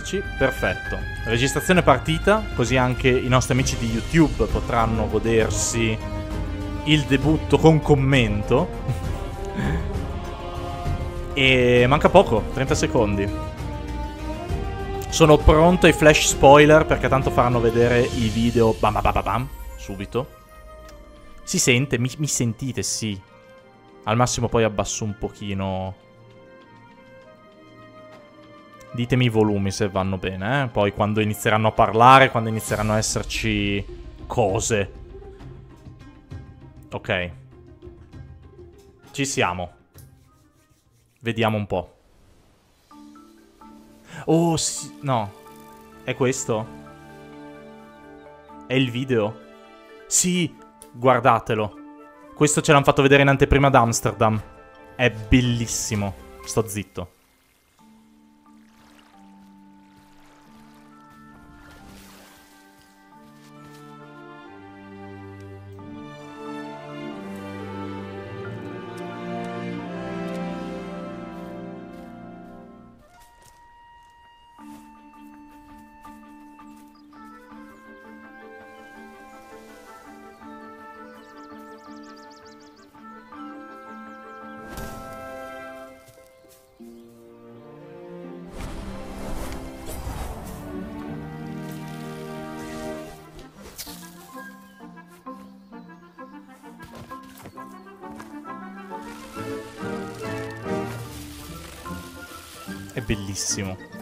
esserci, perfetto. Registrazione partita, così anche i nostri amici di YouTube potranno godersi il debutto con commento. e manca poco, 30 secondi. Sono pronto ai flash spoiler perché tanto faranno vedere i video bam bam bam bam subito. Si sente? Mi, mi sentite? Sì. Al massimo poi abbasso un pochino Ditemi i volumi se vanno bene, eh? Poi quando inizieranno a parlare, quando inizieranno a esserci cose. Ok. Ci siamo. Vediamo un po'. Oh, sì. No. È questo? È il video? Sì, guardatelo. Questo ce l'hanno fatto vedere in anteprima ad Amsterdam. È bellissimo. Sto zitto.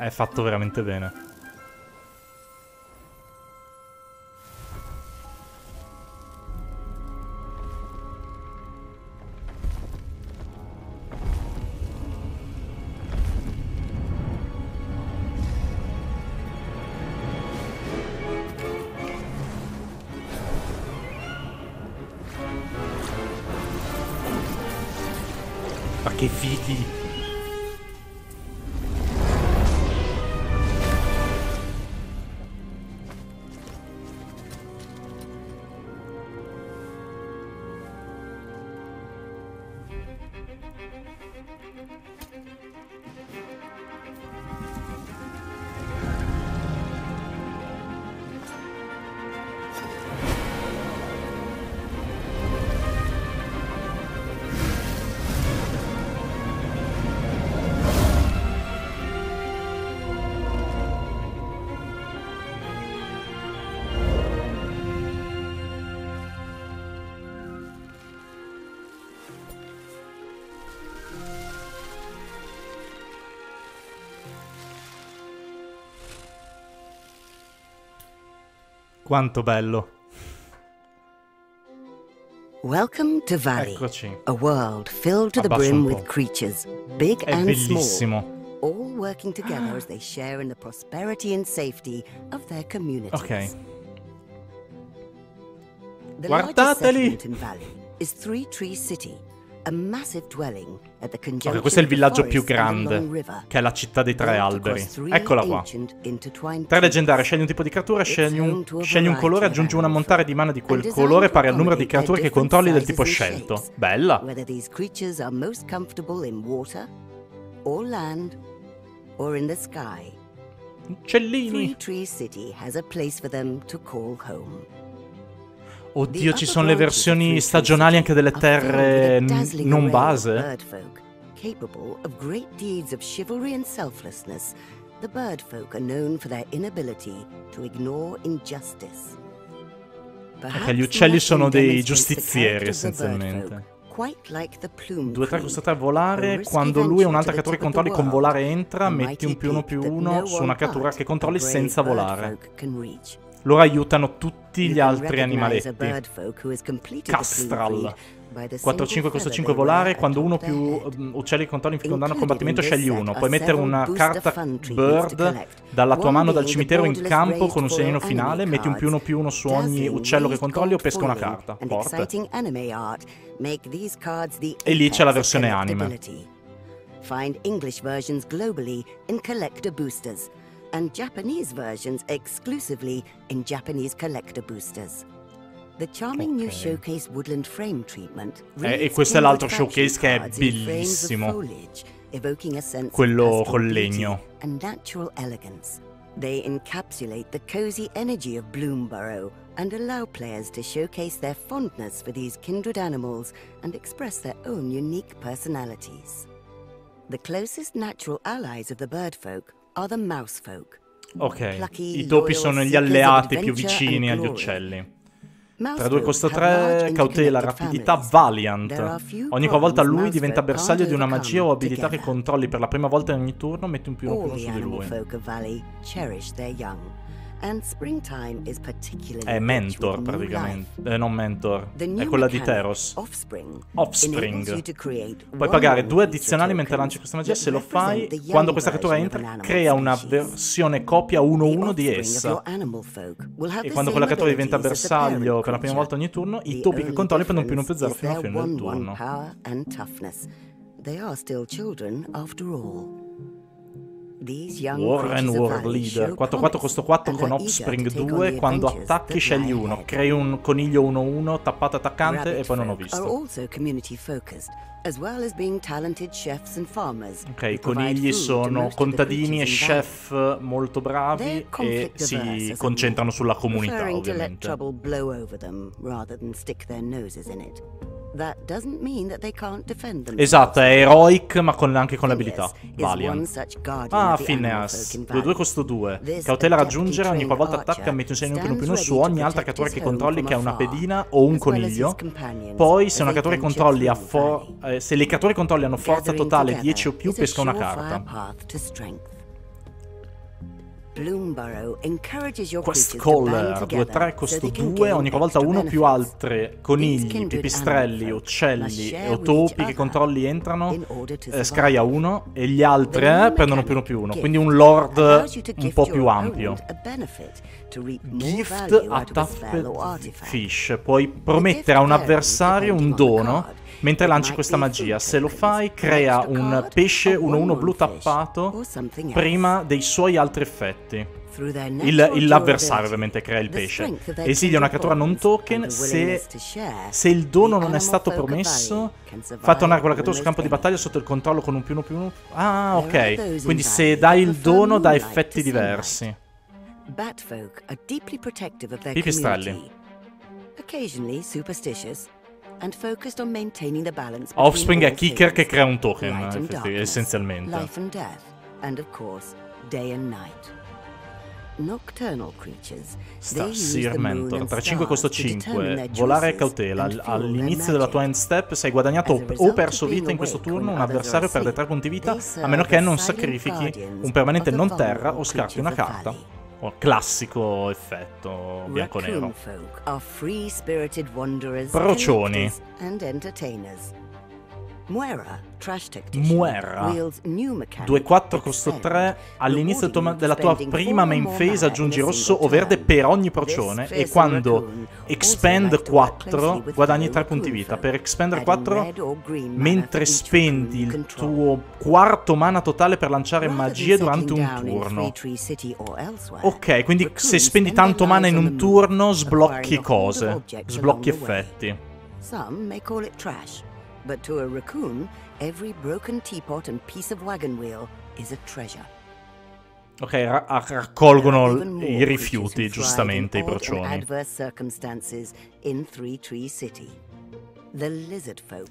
è fatto veramente bene. Quanto bello. Welcome to Valley, Eccoci. a world filled to the brim with creatures, big È and small, all working together as they share in the prosperity and safety of their communities. Ok. The largest settlement in Valley is Three Tree City, Okay, questo è il villaggio più grande, che è la città dei tre alberi. Eccola qua. Tre leggendari, scegli un tipo di creatura, scegli un, scegli un colore, aggiungi una montare di mana di quel colore pari al numero di creature che controlli del tipo scelto. Bella. Uccellini. Three Tree City has a place for them to call home. Oddio, ci sono le versioni stagionali anche delle terre n- non base. Capable of great deeds of chivalry and selflessness, the bird folk are known for their inability to ignore injustice. Perché gli uccelli sono dei giustizieri essenzialmente. Due tre costretti a volare, quando lui e un'altra creatura che controlli con volare entra, metti un più uno più uno su una creatura che controlli senza volare. Loro aiutano tutti tutti gli altri animaletti. Castral. 4-5-5 costa volare, quando uno più um, uccelli controlli in condanno al combattimento scegli uno, puoi mettere una carta bird dalla tua mano dal cimitero in campo con un segnino finale, metti un più uno più uno su ogni uccello che controlli o pesca una carta. Forte. E lì c'è la versione anime. Find English versions globally in collector boosters. and Japanese versions exclusively in Japanese collector boosters. The charming okay. new showcase woodland frame treatment eh, e questo è l'altro showcase che è bellissimo. Quello col legno. And natural elegance. They encapsulate the cozy energy of Bloomborough and allow players to showcase their fondness for these kindred animals and express their own unique personalities. The closest natural allies of the bird folk Ok, i topi sono gli alleati più vicini agli uccelli. Tra due costa tre, cautela, rapidità, Valiant. Ogni volta lui diventa bersaglio di una magia o abilità che controlli per la prima volta in ogni turno, metti un più uno più uno su di lui springtime È mentor praticamente, eh, non mentor, è quella di Teros. Offspring. Puoi pagare due addizionali mentre lanci questa magia, se lo fai, quando questa creatura entra, crea una versione copia 1-1 di essa. E quando quella creatura diventa bersaglio per la prima volta ogni turno, i topi che controlli prendono più 1 più 0 fino a fine del turno. They are still children after all. Warren War Leader 4-4 costo 4 con Offspring 2 quando attacchi scegli 1 crei un coniglio 1-1 tappato attaccante e poi non ho visto ok i conigli sono contadini e chef molto bravi e si concentrano sulla comunità ovviamente Esatto, è heroic ma con, anche con l'abilità. Ah, Phineas. 2-2 costo 2. Cautela raggiungere, ogni qualvolta attacca metti un segno più 1 più 1 su ogni altra creatura che controlli che è una pedina o un coniglio. Poi se una creatura controlli ha for- eh, se le creature controlli hanno forza totale 10 o più pesca una carta. Quest Caller 2-3, costo 2, ogni volta uno più altre conigli, pipistrelli, uccelli o topi che controlli entrano, eh, scraia uno e gli altri eh, prendono più uno più uno, quindi un lord un po' più ampio. Gift a Taffet Fish, puoi promettere a un avversario un dono mentre lanci questa magia. Se lo fai, crea un pesce 1-1 blu tappato prima dei suoi altri effetti. l'avversario ovviamente crea il pesce. Esilia una creatura non token se, se, il dono non è stato promesso. Fa tornare quella creatura sul campo di battaglia sotto il controllo con un più 1 più 1. Ah, ok. Quindi se dai il dono dà effetti diversi. Pipistrelli. Occasionally superstitious, Offspring è Kicker che crea un token, essenzialmente. day night nocturnal Starsir Mentor, 3-5 costo 5, volare e cautela, all'inizio della tua end step se hai guadagnato o perso vita in questo turno, un avversario perde 3 punti vita a meno che non sacrifichi un permanente non terra o scarti una carta classico effetto bianco-nero. Procioni. Muera, 2-4 costo 3, all'inizio della tua prima main phase aggiungi rosso o verde per ogni procione e quando expand 4 guadagni 3 punti vita. Per expand 4, mentre spendi il tuo quarto mana totale per lanciare magie durante un turno. Ok, quindi se spendi tanto mana in un turno sblocchi cose, sblocchi effetti. Some may call it trash. But to a raccoon, every broken teapot and piece of wagon wheel is a treasure. Ok, raccolgono i rifiuti, giustamente, i procioni.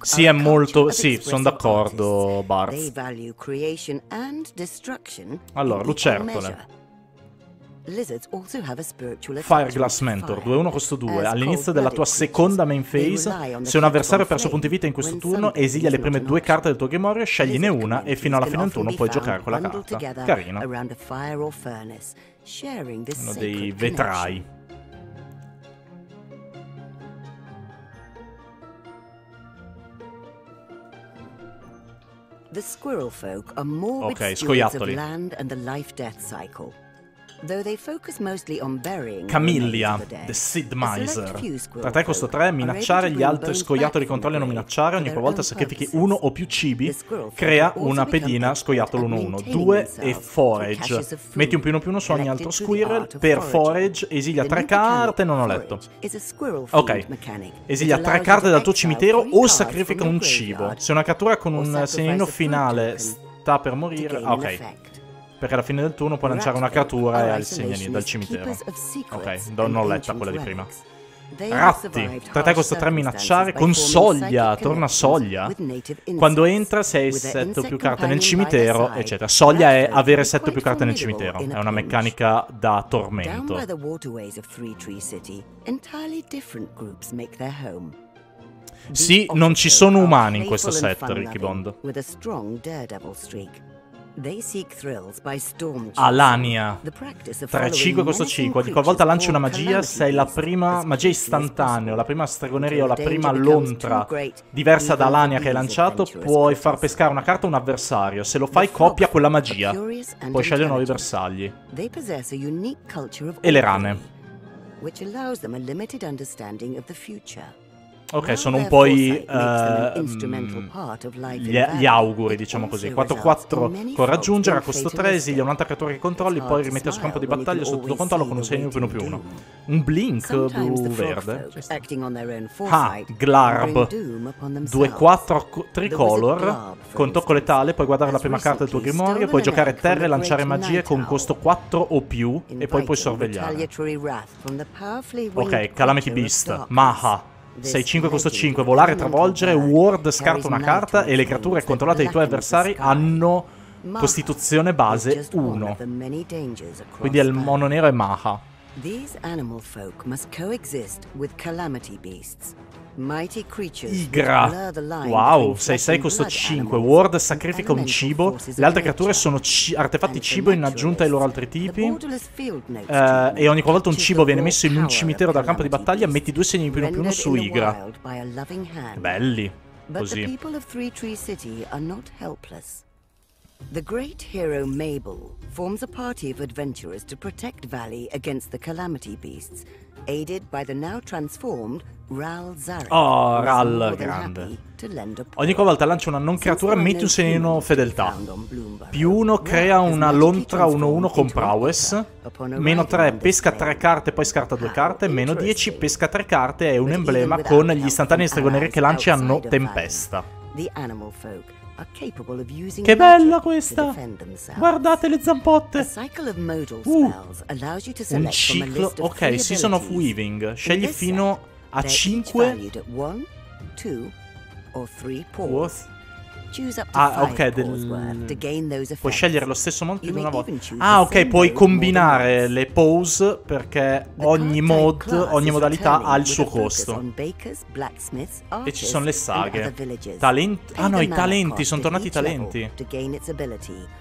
Sì, è molto... Sì, sono d'accordo, Barth. Allora, lucertole. Fireglass Mentor, 2-1 costo 2. All'inizio della tua seconda main phase, se un avversario ha perso punti vita in questo turno esilia le prime due carte del tuo Grimorio, scegliene una e fino alla fine del turno puoi giocare con la carta. Carino. Uno dei vetrai. Ok, scoiattoli. Camillia, The Seed Miser. Tra 3 costo 3, minacciare gli altri scoiattoli controlli e non minacciare. Ogni volta sacrifichi uno o più cibi, crea una pedina scoiattolo 1-1. 2 e forage. Metti un più uno più uno su ogni altro squirrel. Per forage esilia 3 carte, non ho letto. Ok. Esilia 3 carte dal tuo cimitero o sacrifica un cibo. Se una cattura con un segnino finale sta per morire... ok. Perché alla fine del turno puoi lanciare una creatura e ha il segnalino dal cimitero. Ok, non letta quella di prima. Ratti, tra 3 costa 3 minacciare con soglia, torna soglia. Quando entra se 7 più carte nel cimitero, eccetera. Soglia è avere 7 più carte nel cimitero, è una meccanica da tormento. Sì, non ci sono umani in questo set, Ricky Bond. Alania. 3 5 costo 5. Ogni qualvolta lancio una magia, sei la prima magia istantanea, la prima stregoneria, o la prima lontra diversa da Alania che hai lanciato, puoi far pescare una carta a un avversario. Se lo fai, copia quella magia. Puoi scegliere nuovi bersagli. E le rane. Che allows una a limited futuro Ok, sono un po' i, uh, gli, gli, auguri, diciamo così. 4-4 con raggiungere, a costo 3, esilia un attaccatore che controlli, poi rimette sul campo di battaglia sotto controllo con un segno più uno più uno. Un blink blu-verde. Ah, Glarb. 2-4 tricolor, con tocco letale, puoi guardare la prima carta del tuo grimorio, puoi giocare terra e lanciare magie con costo 4 o più, e poi puoi sorvegliare. Ok, Calamity Beast, Maha. 6-5 costo 5, volare, travolgere, ward, scarta una carta e le creature controllate dai tuoi avversari hanno costituzione base 1. Quindi il mono nero è Maha. These animal folk must coexist with calamity beasts. Igra. Wow, 6-6 costa 5. Ward sacrifica un cibo. Le altre creature sono ci artefatti cibo in aggiunta ai loro altri tipi. Eh, e ogni volta un cibo viene messo in un cimitero dal campo di battaglia, metti due segni più uno più uno su Igra. Belli. Così. di non sono The great hero Mabel forms a party of adventurers to protect Valley against the Calamity Beasts, aided by the now transformed Ral Zarek. Oh, Ral, grande. Ogni volta lancio una non creatura, metti un segnalino fedeltà. Più uno crea una lontra 1-1 con prowess. Meno 3 pesca 3 carte, poi scarta 2 carte. Meno 10 pesca 3 carte e un emblema con gli istantanei stregoneri che lanci hanno tempesta. The animal folk che bella questa! Guardate le zampotte! Uh, un ciclo... Ok, Season of Weaving. Scegli fino a 5... Worth Ah, ok, del... puoi scegliere lo stesso mod più di una volta. Ah, ok, puoi combinare le pose perché ogni mod, ogni modalità ha il suo costo. E ci sono le saghe. Talent... Ah no, i talenti, sono tornati i talenti. cioè,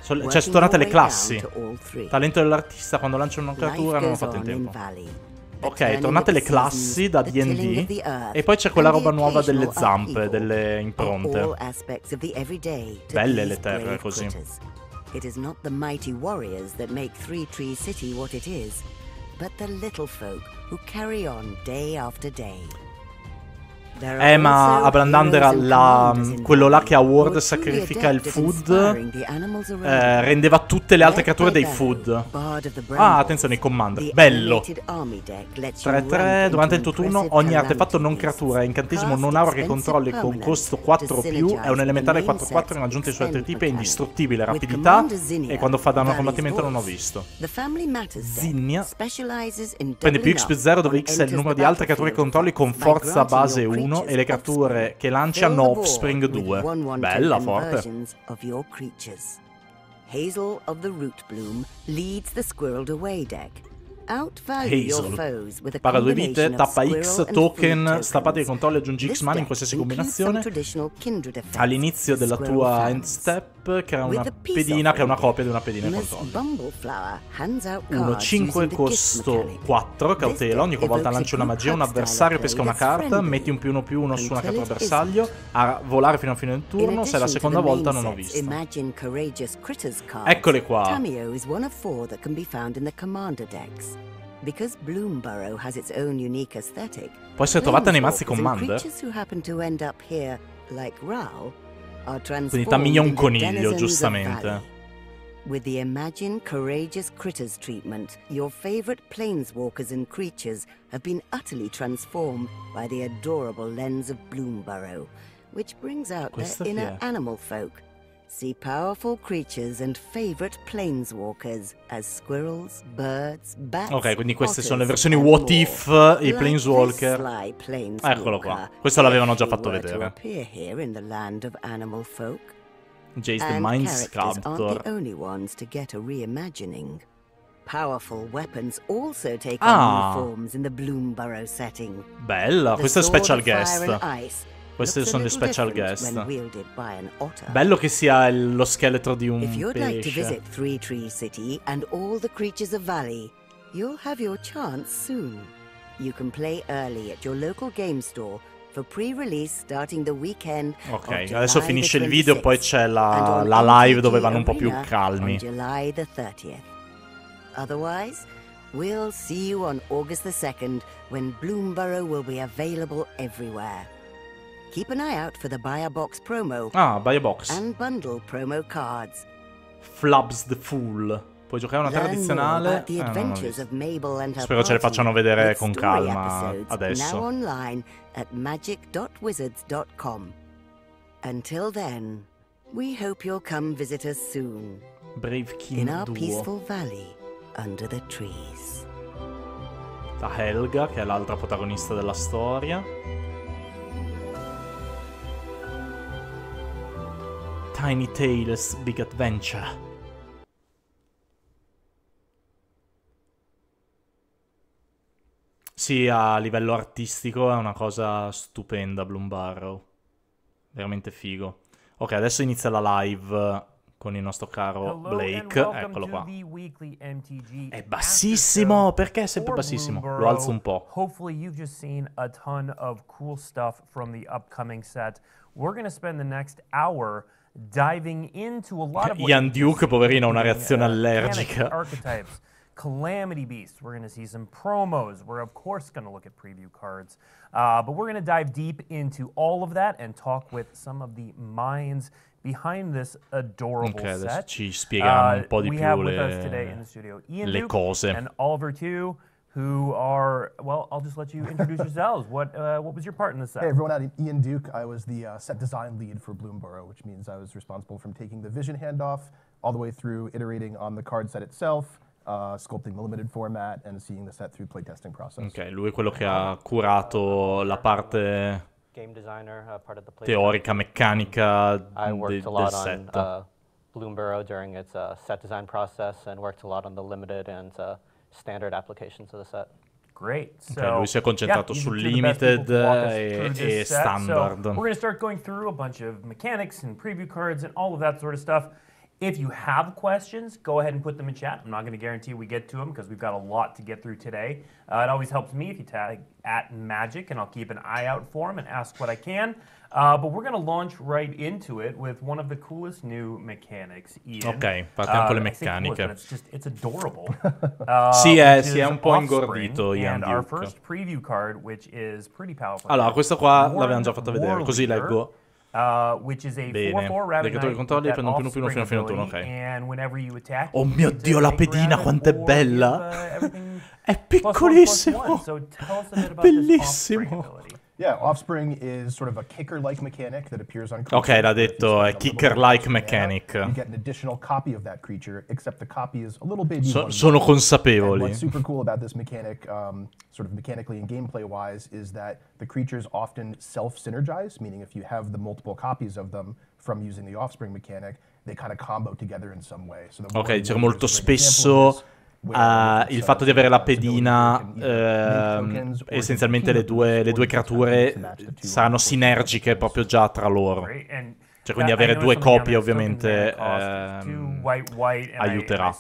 sono tornate le classi. Talento dell'artista, quando lancia una creatura non ho fatto in tempo. Ok, tornate le classi da DD e poi c'è quella roba nuova delle zampe, delle impronte. Belle le terre così. It is not the mighty warriors that make Three Tree City what it is, but the little folk who carry on day after day. Eh, ma Ablandando era la, mm, quello là che a Ward sacrifica il food. Eh, rendeva tutte le altre creature dei food. Ah, attenzione, i commander. Bello. 3-3. Durante il tuo turno, ogni artefatto non creatura e incantesimo non aura che controlli con costo 4 più è un elementare 4-4 in aggiunta ai suoi tipi è indistruttibile, rapidità e quando fa danno a combattimento non ho visto. Zinnia prende più X più 0 dove X è il numero di altre creature che controlli con forza base 1 1 e le catture che lanciano Offspring 2. Bella, forte. Hazel of the Root Bloom leads the Squirreled Away deck Hazel. Paga 2 vite, tappa X, token, stappate i controlli, aggiungi X mana in qualsiasi combinazione. All'inizio della tua end step crea una pedina, crea una copia di una pedina di controllo. 1, 5 costo 4, cautela, ogni volta lancio una magia, un avversario pesca una carta, metti un più 1 più uno su una carta avversario, a volare fino a fine del turno, se è la seconda volta non ho visto. Eccole qua. Tamio is one of four that can be found in decks. Because Bloomborough has its own unique aesthetic, poi se trovate nei mazzi con Mand, here, like Rao, quindi t'ammiglia un coniglio, giustamente. With the Imagine Courageous Critters treatment, your favorite planeswalkers and creatures have been utterly transformed by the adorable lens of Bloomborough, which brings out their inner animal folk. See powerful creatures and favorite planeswalkers as squirrels, birds, bats, Ok, quindi queste sono le versioni What If eh, e Planeswalker. eccolo qua. Questo l'avevano già fatto vedere. Jace the Mind Sculptor. Powerful weapons also take ah. on forms in the Bloomborough setting. Bella, questo è special guest. Queste sono le special guest. Bello che sia lo scheletro di un If you'd like to visit Three Tree City and all the creatures of Valley, you'll have your chance soon. You can play early at your local game store Ok, adesso finisce il video, poi c'è la, la, live dove vanno un po' più calmi. Otherwise, we'll see you on August the 2nd when Bloomborough will be available everywhere. Keep an eye out for the Buy Box promo. Ah, Buy a Box. And bundle promo cards. Flubs the Fool. Puoi giocare una tradizionale. Eh, non... Spero ce le facciano vedere con calma adesso. online at magic.wizards.com. Until then, we hope you'll come visit us soon. Brave King In our duo. peaceful valley under the trees. Da Helga, che è l'altra protagonista della storia. Tiny Tales Big Adventure. Sì, a livello artistico è una cosa stupenda Bloom Barrow. Veramente figo. Ok, adesso inizia la live con il nostro caro Blake. Eccolo qua. È bassissimo! Perché è sempre bassissimo? Lo alzo un po'. Hopefully you've just seen a ton of cool stuff from the upcoming set. We're going to spend the next hour diving into a lot of Ian Duke, poverino, una reazione uh, allergica. Archetypes, Calamity beasts. We're going to see some promos. We're, of course, going to look at preview cards. Uh, but we're going to dive deep into all of that and talk with some of the minds behind this adorable okay, set. Ci spiegheranno uh, un po' uh, di più le, today in the studio. Ian le Duke cose. And Oliver too who are, well, I'll just let you introduce yourselves. What, uh, what was your part in the set? Hey, everyone, I'm Ian Duke. I was the uh, set design lead for Bloomborough, which means I was responsible from taking the vision handoff all the way through iterating on the card set itself, Uh, sculpting the limited format and seeing the set through playtesting process. Ok, lui è quello che ha curato la parte designer, uh, teorica, meccanica de, del set. On, uh, Bloomborough during its uh, set design process and worked a lot on the limited and uh, standard application to the set. Great. So, okay, lui si è concentrato yeah, su limited eh, e, e standard. So we're going to start going through a bunch of mechanics and preview cards and all of that sort of stuff. If you have questions, go ahead and put them in chat. I'm not going to guarantee we get to them because we've got a lot to get through today. Uh, it always helps me if you tag at Magic, and I'll keep an eye out for them and ask what I can. Uh, but we're going to launch right into it with one of the coolest new mechanics, Ian. Ok, uh, partiamo uh, con le meccaniche. Cool, it's just, it's adorable. Uh, sì, è, eh, si è un po' ingordito Ian Duke. Allora, questa qua l'avevamo già fatta vedere, così leggo Uh, which is a Bene, dai che togli i controlli prendono più più uno fino a fine turno, ok. Oh mio Dio, la pedina quanto è bella! Uh, è piccolissimo! È bellissimo! Yeah, Offspring is sort of a kicker-like mechanic that appears on Ok, l'ha detto, è kicker-like mechanic. You get an additional copy of that creature, except the copy is a little baby so, Sono consapevoli. And what's super cool about this mechanic, um, sort of mechanically and gameplay-wise, is that the creatures often self-synergize, meaning if you have the multiple copies of them from using the Offspring mechanic, they kind of combo together in some way. So ok, c'è molto spesso... Uh, il fatto di avere la pedina, uh, essenzialmente le due, le due creature saranno sinergiche proprio già tra loro. Cioè, quindi avere due copie ovviamente ehm, aiuterà.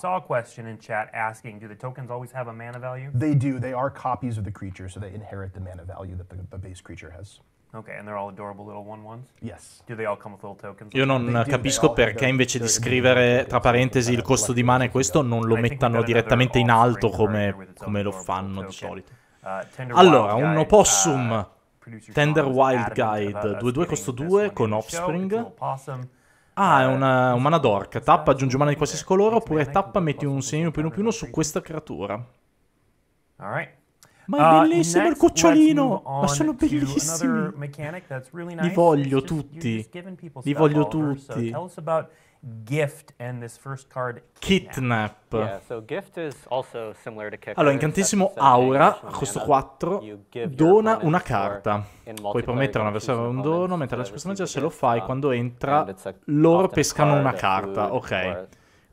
They do, they are copies of the creature, so they inherit the mana value that the, the base creature has. Ok, and they're all adorable little one ones? Yes. Do they all come with little tokens? Io non capisco perché invece di scrivere tra parentesi il costo di mana e questo non lo mettano direttamente in alto come, come lo fanno di solito. Uh, allora, un opossum uh, Tender Wild Guide 2-2 costo 2 con Offspring. Ah, è uh, una, un mana d'orca. Tappa, aggiungi un mana di qualsiasi colore, oppure tappa, metti un segno più uno più uno su questa creatura. All right. Ma è ah, bellissimo uh, il cucciolino! Ma sono bellissimi! Really nice. Li voglio just, tutti! Li voglio tutti! gift and this first card kidnap. allora, incantesimo aura, costo 4, dona una carta. Puoi promettere un avversario un dono, mentre la persona già se lo fai, quando entra loro pescano una carta, ok.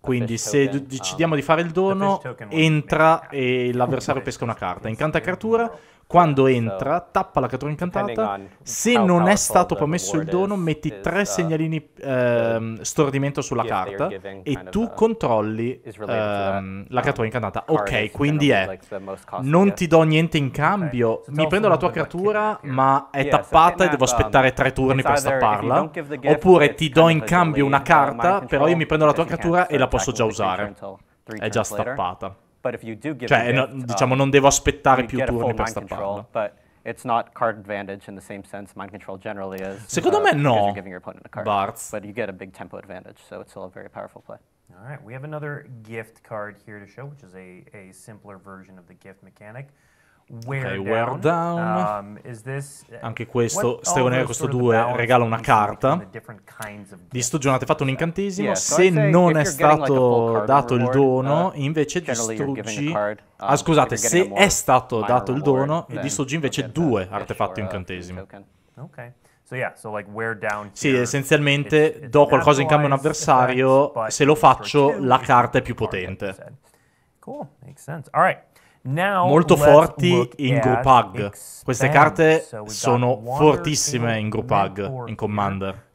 Quindi se decidiamo di fare il dono, entra e l'avversario pesca una carta. Incanta creatura quando esatto. entra, tappa la creatura incantata. Se non è stato promesso il dono, metti tre segnalini ehm, stordimento sulla carta e tu uh, controlli ehm, la creatura um, incantata. Ok, quindi è non ti do niente in cambio, mi prendo la tua creatura, ma è tappata e devo um, aspettare tre turni per stapparla. Oppure ti do in cambio una carta, però io mi prendo la tua creatura e la posso già usare. È già stappata. Cioè, no, diciamo, um, non devo aspettare più turni per stapparla. it's not card advantage in the same sense mind control generally is. Secondo uh, me no. You're giving your opponent a card, Barts. but you get a big tempo advantage, so it's still a very powerful play. All right, we have another gift card here to show, which is a, a simpler version of the gift mechanic. Wear ok, Wear Down. Um, uh, Anche questo, Stregone Air, questo 2 regala una carta. Di sto giornate fatto un incantesimo. Se non è stato dato il dono, invece distruggi... Ah, scusate, se è stato dato il dono, distruggi invece due artefatti uh, incantesimo. Ok. Sì, essenzialmente do qualcosa in cambio a un avversario, se lo faccio la carta è più potente. Cool, makes sense. All right molto forti in group hug. Queste carte sono fortissime in group hug, in Commander.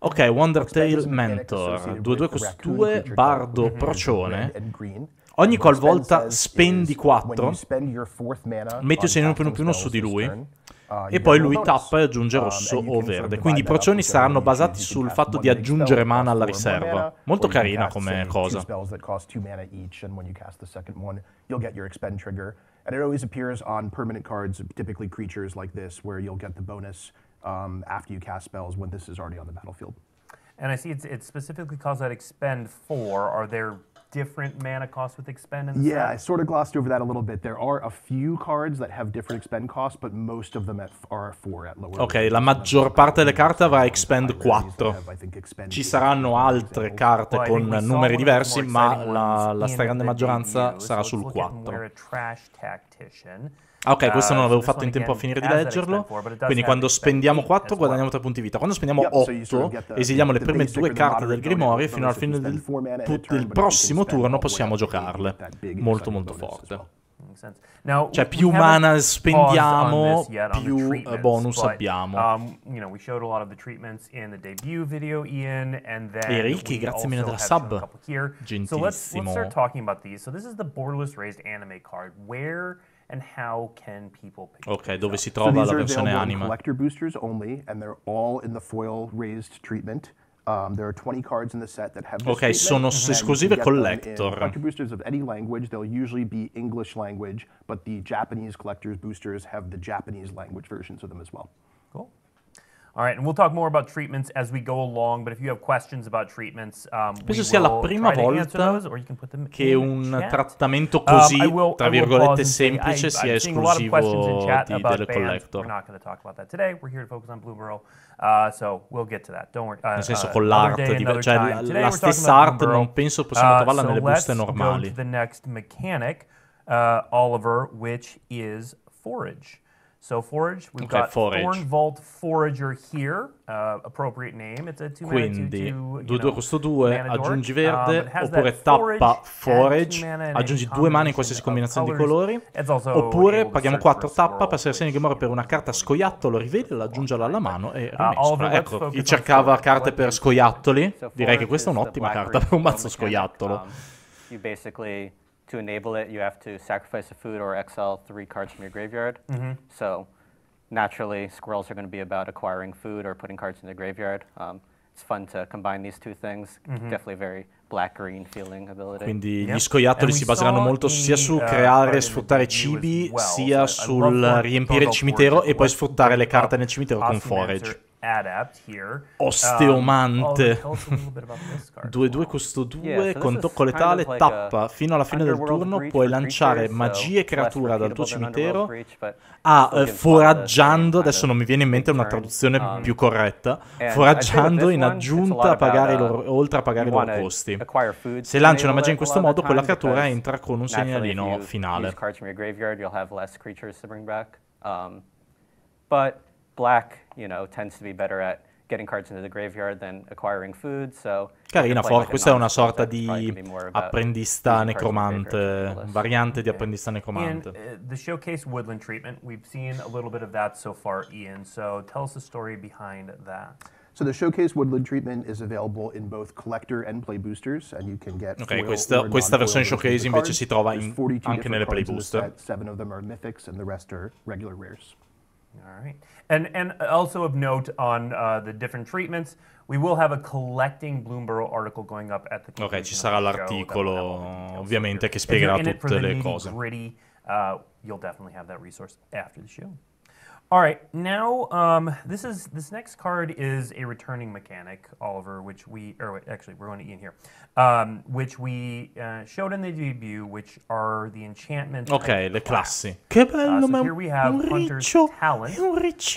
Ok, Wondertail Mentor, 2-2 costue, bardo procione. Ogni qualvolta spendi 4, metti un segno più uno più 1 su di lui. Ah, e poi lui tappa e aggiunge ah, rosso o verde. Quindi i procioni saranno basati sul fatto di aggiungere mana alla riserva. Molto carina come cosa. And it always appears on permanent cards, typically creatures like this, where you'll get the bonus um, after you cast spells when this is already on the battlefield. And I see it's, it specifically calls out expend four. Are there different mana costs with expend and yeah i sort of glossed over that a little bit there are a few cards that have different expend costs but most of them at, are four at lower ok la maggior parte delle carte avrà expend 4 ci saranno altre carte con numeri diversi ma la, la stragrande maggioranza sarà sul 4 Ah, ok, questo non eh, l'avevo fatto in tempo a finire di leggerlo. Quindi quando spendiamo 4 guadagniamo 3 punti vita. Quando spendiamo 8 esiliamo le prime due carte del Grimorio cioè, eh, um, e fino alla fine del, del prossimo turno possiamo giocarle. Molto molto forte. Cioè, più mana spendiamo, più bonus abbiamo. E Ricky, grazie mille della sub. Gentilissimo. So let's, let's start talking about these. So this is the Borderless Raised Anime card, where and how can people pick Ok, dove si trova these la are versione available in anima. collector boosters only, and they're all in the foil raised treatment. Um, there are 20 cards in the set that have Ok, sono s- and esclusive collector. Collector boosters of any language, they'll usually be English language, but the Japanese collectors boosters have the Japanese language versions of them as well. All right, and we'll talk more about treatments as we go along, but if you have questions about treatments, um, Penso sia la prima volta those, che un trattamento um, così, um, will, tra virgolette, semplice I, sia esclusivo di Dele Collector. Today, We're here to focus Earl, uh, so we'll get to that. Don't worry, uh, Nel senso uh, con l'arte, uh, cioè la, la stessa arte non penso possiamo uh, trovarla so nelle buste normali. the next mechanic, uh, Oliver, which is forage. So Forge, we've okay, got forage. Thornvolt Forager here, uh, appropriate name. It's a two Quindi 2-2 you know, 2 aggiungi verde um, oppure tappa forage, aggiungi due mana in qualsiasi combinazione di colori. Oppure paghiamo 4 tappa per essere Gamora per una carta scoiattolo, rivede, aggiungala alla mano e ah, rimescola. Uh, ecco, chi cercava carte per scoiattoli, direi che questa è un'ottima carta per un mazzo scoiattolo. Um, you to enable it, you have to sacrifice a food or exile three cards from your graveyard. Mm -hmm. So naturally, squirrels are going to be about acquiring food or putting cards in the graveyard. Um, it's fun to combine these two things. Mm -hmm. Definitely very black green feeling ability. Quindi gli scoiattoli si baseranno molto sia su uh, creare e sfruttare cibi, sia sul riempire il cimitero e poi sfruttare le carte nel cimitero con forage. adept here. Ostelmante. 2-2 costo 2 con tocco letale, tappa. Fino alla fine del turno puoi lanciare magie creature dal tuo cimitero. Ah, foraggiando, adesso non mi viene in mente una traduzione um, più corretta, foraggiando in aggiunta a pagare uh, loro, oltre a pagare i loro costi. Se lanci una magia in questo modo, quella creatura entra con un segnalino finale. Um, but black, you know, tends to be better at getting cards into the graveyard than acquiring food, so Carina Fork, questa è una sorta di apprendista necromante, variante di apprendista necromante. And, uh, the showcase woodland treatment, we've seen a little bit of that so far, Ian, so tell us the story behind that. So the Showcase Woodland Treatment is available in both collector and play boosters, and you can get okay, questa, questa versione Showcase invece si trova in, anche nelle play booster. Set, seven of them are mythics and the rest are regular rares. All right. And, and also of note on uh, the different treatments, we will have a collecting Bloomberg article going up at the Ok, ci sarà l'articolo ovviamente che spiegherà tutte le cose. Gritty, uh, you'll definitely have that resource after the show. All right, now um, this is this next card is a returning mechanic, Oliver, which we or wait, actually we're going to Ian here, um, which we uh, showed in the debut, which are the enchantments. Okay, le classi. Che bello, uh, so here we have un Hunter's riccio, Talent.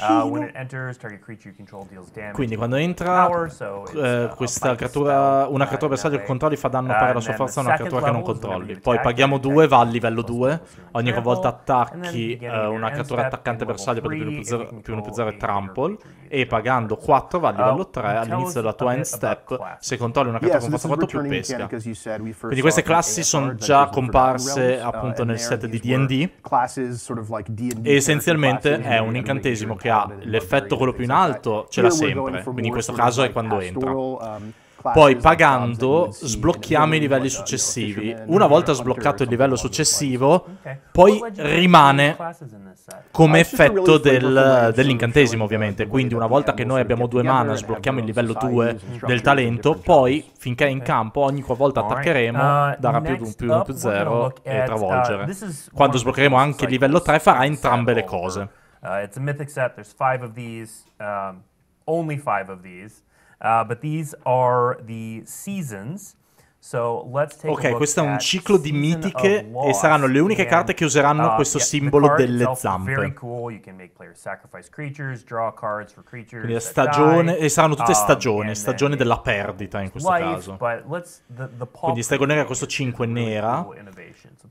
Uh, when it enters, target creature you control deals damage. Quindi quando entra power, so eh, uh, questa creatura, una uh, creatura bersaglio che controlli fa danno uh, pari alla sua forza a una creatura che non controlli. Poi paghiamo due, va a livello eh, 2. Ogni volta attacchi una creatura attaccante bersaglio per più 1 esatto. trample e pagando 4 va a livello 3 all'inizio della tua end step se controlli una carta con forza 4 più pesca. Quindi queste classi sono già comparse uh, appunto nel set di D&D e essenzialmente è un incantesimo che ha l'effetto quello più in alto, ce l'ha sempre, quindi in questo caso è quando entra. Um, poi pagando sblocchiamo i livelli successivi. Una volta sbloccato il livello successivo, poi rimane come ah, effetto del, dell'incantesimo ovviamente. Quindi una volta che noi abbiamo due mana, sblocchiamo il livello 2 del talento, poi finché è in campo ogni volta attaccheremo uh, darà più 1 più 1 più 0 e uh, travolgere. Quando sbloccheremo anche il livello 3 farà entrambe le cose. Uh, it's a mythic set. There's five of these. Um, only five of these, uh, but these are the seasons. So ok, questo è un ciclo di mitiche e saranno le uniche carte che useranno uh, questo yeah, simbolo delle zampe. Cool. Quindi la stagione, e saranno tutte um, stagioni, um, stagione della perdita in questo life, caso. The, the Quindi Stego Nera questo 5 nera.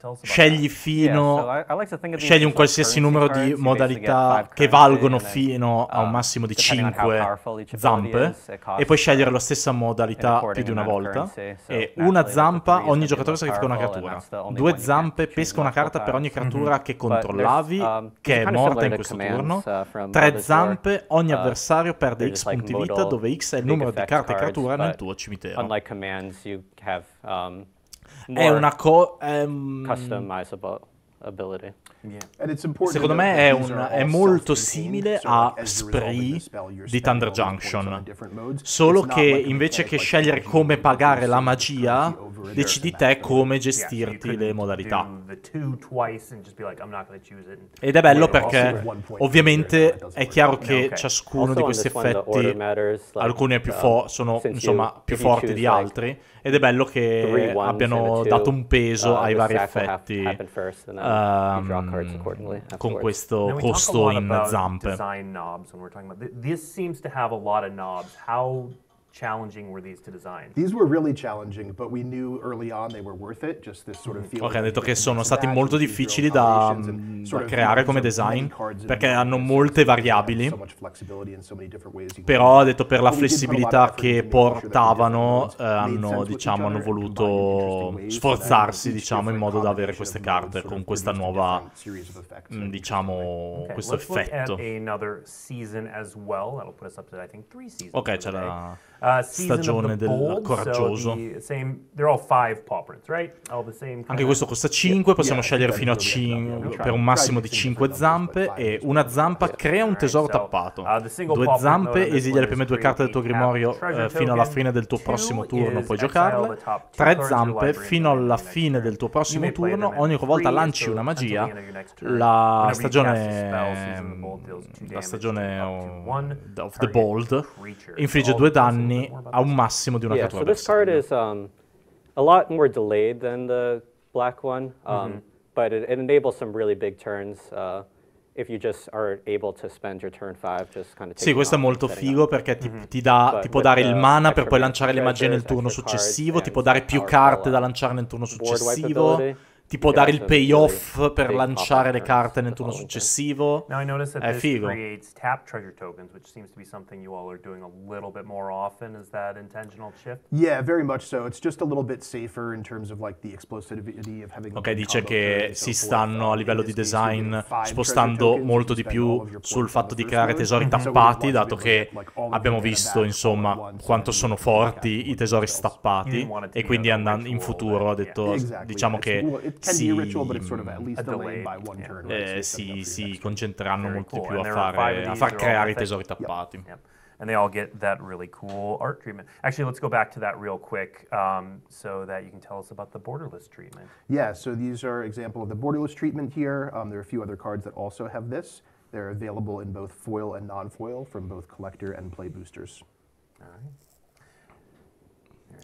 So scegli fino, yeah, so I, I like scegli un qualsiasi numero di modalità che valgono fino a un uh, massimo di 5 zampe e puoi scegliere la stessa modalità più di una volta. E una zampa ogni giocatore sacrifica una creatura, due zampe pesca una carta per ogni mhm. creatura che controllavi, um, che è morta in questo turno, uh, tre zampe ogni uh, avversario perde x punti vita dove x è il numero di carte e creature nel tuo cimitero. Um, è una cosa... Um, ehm, ability. Secondo me è, un, è molto simile a Spree di Thunder Junction, solo che invece che scegliere come pagare la magia, decidi te come gestirti le modalità. Ed è bello perché ovviamente è chiaro che ciascuno di questi effetti, alcuni più um, fo- sono insomma, più forti di altri ed è bello che abbiano dato un peso uh, ai vari effetti um, con questo costo in zampe. Design knobs when we're talking about this seems to have a lot of knobs. How challenging were these to design? These were really challenging, but we knew early on they were worth it, just this sort of mm. feeling. Ok, ha detto che sono stati molto difficili da, mm, da creare come design perché hanno molte variabili. Però ha detto per la flessibilità che portavano eh, hanno, diciamo, hanno voluto sforzarsi, diciamo, in modo da avere queste carte con questa nuova mm, diciamo questo effetto. Ok, c'è la Uh, stagione del coraggioso. Anche questo costa 5, possiamo scegliere fino a 5 per un massimo di 5 zampe e una zampa crea un tesoro tappato. Uh, due zampe esilia le prime due carte del tuo grimorio eh, fino alla fine del tuo prossimo turno, puoi giocarle. Tre zampe fino alla fine del tuo prossimo turno, ogni volta lanci una magia, la stagione la stagione of the bold infligge due danni danni a un massimo di una yeah, so this is um, a lot more delayed than the black one, um, mm -hmm. but it, it, enables some really big turns. Uh, if you just are able to spend your turn five, just kind of sì, questo è molto figo perché ti, mm -hmm. ti, da, ti può dare il mana per poi lanciare le magie nel turno successivo, ti può dare più carte da lanciare nel turno successivo tipo dare il payoff per lanciare le eh, carte nel turno successivo. È figo. Ok, dice che si stanno a livello di design spostando molto di più sul fatto di creare tesori tappati, dato che abbiamo visto, insomma, quanto sono forti i tesori stappati e quindi in futuro ha detto diciamo che it can sì, be a ritual, but it's sort of at least delayed, by one yeah. turn. Eh, so si, si molto cool. più a fare, a far creare i tesori tappati. Yep. Yep. And they all get that really cool art treatment. Actually, let's go back to that real quick um, so that you can tell us about the borderless treatment. Yeah, so these are example of the borderless treatment here. Um, there are a few other cards that also have this. They're available in both foil and non-foil from both collector and play boosters. All right.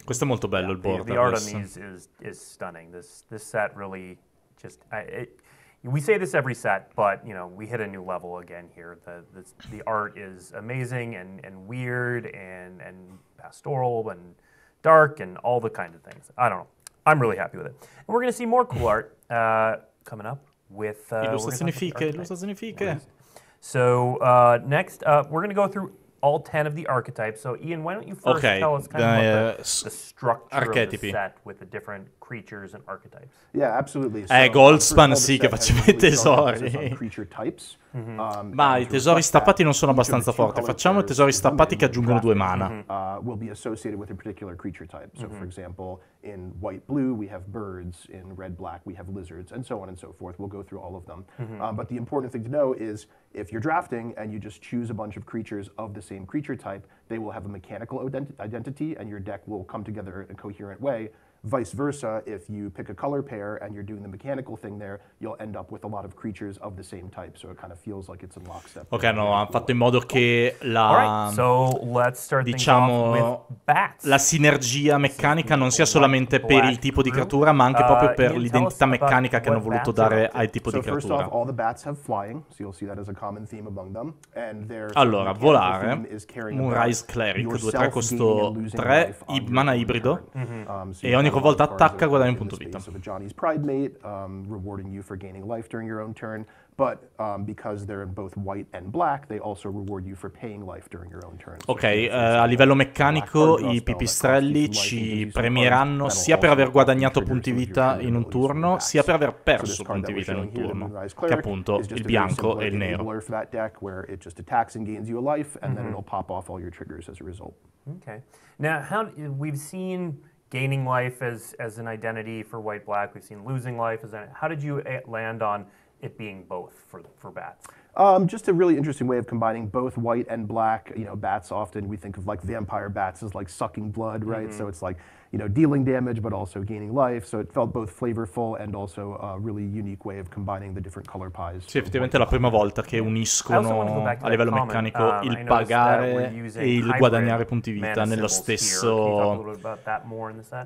Questo è molto bello yeah, il board. The, the art on these is, is stunning. This, this set really just. I, it, we say this every set, but you know we hit a new level again here. The the, the art is amazing and, and weird and and pastoral and dark and all the kind of things. I don't know. I'm really happy with it. And we're gonna see more cool art uh, coming up with. Uh, Ilustrazioni fiche, So uh, next up, we're gonna go through all 10 of the archetypes. So, Ian, why don't you first okay. tell us kind the, of uh, the, the, structure of the set with the different creatures and archetypes? Yeah, absolutely. So, eh, Goldspan sì che i tesori. Mm-hmm. Um, Ma i tesori stappati non sono abbastanza forti. Facciamo i tesori stappati che aggiungono due mana. Uh, will be associated with a particular creature type. So, mm-hmm. for example, in white blue we have birds, in red black we have lizards, and so on and so forth. We'll go through all of them. Mm-hmm. Um, but the important thing to know is if you're drafting and you just choose a bunch of creatures of the same creature type, they will have a mechanical identity and your deck will come together in a coherent way Vice versa, if you pick a color pair and you're doing the mechanical thing there, you'll end up with a lot of creatures of the same type. So it kind of feels like it's in lockstep. Ok, hanno really cool. fatto in modo che la right, so diciamo la sinergia meccanica non sia solamente per il tipo di creatura, ma anche proprio uh, per uh, l'identità meccanica che hanno voluto dare al tipo so di creatura. Off, flying, so allora, volare, Moonrise Cleric, 2-3 costo 3, mana ibrido, mm -hmm. e ogni ogni volta attacca guadagna un punto vita. Ok, eh, a livello meccanico i pipistrelli ci premieranno sia per aver guadagnato punti vita in un turno, sia per aver perso punti vita in un turno, che appunto il bianco e il nero. Mm-hmm. Okay. Now, how we've seen gaining life as, as an identity for white black. We've seen losing life as an. How did you eh, land on it being both for for bats? Um, just a really interesting way of combining both white and black. You know, bats often we think of like vampire bats as like sucking blood, right? Mm-hmm. So it's like you know, dealing damage but also gaining life. So it felt both flavorful and also a really unique way of combining the different color pies. Sì, effettivamente è la prima volta che uniscono a livello meccanico um, il pagare e il guadagnare punti vita nello stesso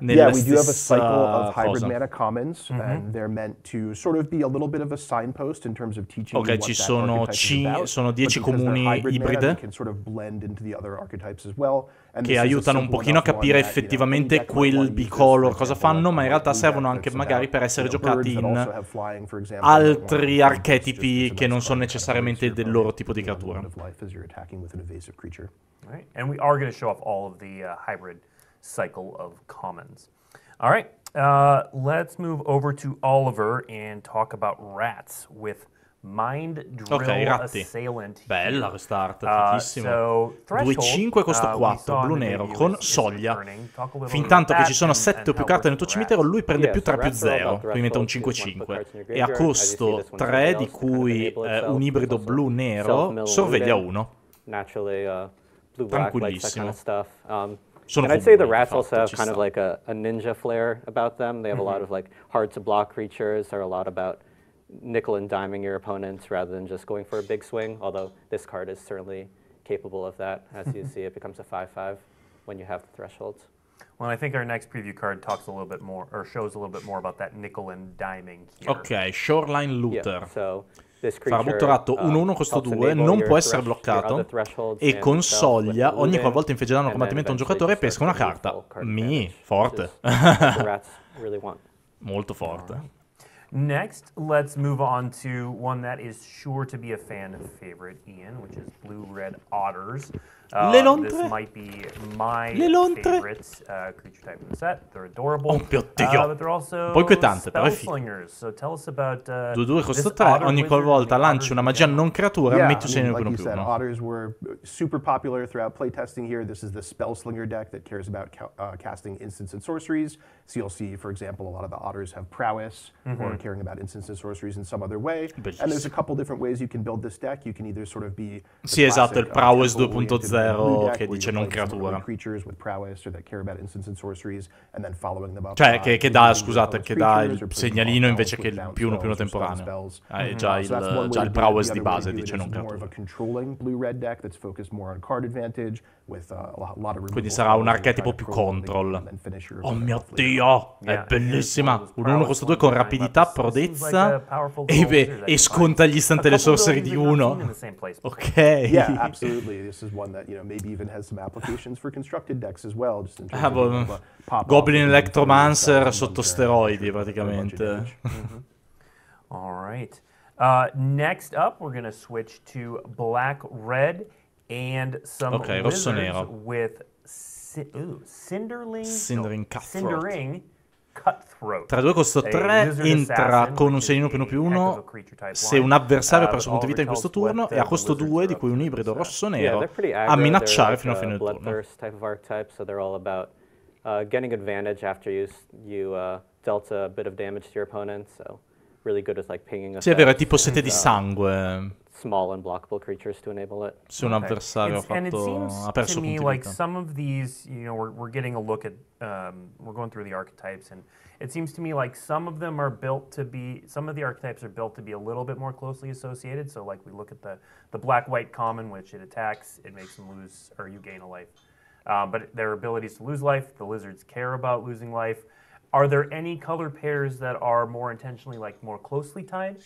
nella yeah, we do have a cycle of hybrid cosa. mana commons mm-hmm. and they're meant to sort of be a little bit of a signpost in terms of teaching Ok, ci sono, ci, sono 10 comuni ibride. Mana, can sort of blend into the other archetypes as well che aiutano un pochino a capire effettivamente quel bicolor cosa fanno, ma in realtà servono anche magari per essere cioè, giocati in altri archetipi che non sono necessariamente del loro tipo di creatura. Right. And we are going to show off all of the uh, hybrid cycle of commons. All right, uh, let's move over to Oliver and talk about rats with Mind Drill okay, ratti. Assailant. Bella questa art, fighissima. Uh, so, 2-5 costa 4, uh, blu-nero, con soglia. Fin tanto che ci sono 7 o più carte nel tuo cimitero, lui prende più 3 più 0, quindi diventa un 5-5. E a costo 3, di cui eh, un ibrido blu-nero, sorveglia 1. Uh, Tranquillissimo. Um, sono and I'd say the rats also have kind of like a, a ninja flair about them. They have mm-hmm. a lot mm-hmm. of like hard to block creatures, are a lot about nickel and diming your opponents rather than just going for a big swing, although this card is certainly capable of that. As you see, it becomes a 5-5 when you have the thresholds. Well, I think our next preview card talks a little bit more, or shows a little bit more about that nickel and diming here. Ok, Shoreline Looter. Yeah, so Sarà butturato 1-1 um, questo 2, non può essere bloccato e con soglia ogni qualvolta infligge danno combattimento a un giocatore pesca una carta. Mi, forte. Molto forte. Next, let's move on to one that is sure to be a fan favorite, Ian, which is Blue Red Otters. Uh, Le lontre? Le lontre? Uh, oh mio dio! Uh, Poi quietante, però è figo. 2-2 costa 3, ogni qualvolta lanci una magia non creatura, yeah, metti un segno con un più. Otters were super popular throughout playtesting here. This is the Spellslinger deck that cares about ca uh, casting instants and sorceries. CLC, for example, a lot of the otters have prowess mm -hmm. or caring about instants and sorceries in some other way. Bellissimo. And there's a couple different ways you can build this deck. You can either sort of be... Sì, esatto, il prowess 2.0 zero che dice non creatura. Cioè, che, che dà, scusate, che dà il segnalino invece che il più uno più uno temporaneo. Ah, mm-hmm. è già il, già il prowess di base, dice non creatura. Uh, Quindi sarà un archetipo più control. Oh mio dio, è bellissima. Un 1 costo 2 con rapidità, prodezza e, beh, e sconta all'istante le sorcery di 1. Ok. ah, boh. Goblin Electromancer sotto steroidi praticamente. Mm-hmm. All right. Uh, next up, we're going to switch to black red and some okay, rosso nero. with c- ooh, cinderling, cindering, no, cutthroat. cindering cutthroat. Tra due costo 3 entra con un segnino più 1 più 1 se un avversario ha uh, perso punti vita in questo turno e a costo 2 di cui un ibrido rosso-nero a minacciare fino a uh, fine del turno. Uh, getting advantage after you, you uh, dealt a bit of damage to your opponent, so really good with like pinging. Sì, è vero, è tipo sete di uh, sangue. small unblockable creatures to enable it. Su un okay. and it seems to me like some of these, you know, we're, we're getting a look at, um, we're going through the archetypes, and it seems to me like some of them are built to be, some of the archetypes are built to be a little bit more closely associated. So like we look at the, the black-white common, which it attacks, it makes them lose, or you gain a life. Uh, but their abilities to lose life, the lizards care about losing life. Are there any color pairs that are more intentionally, like more closely tied?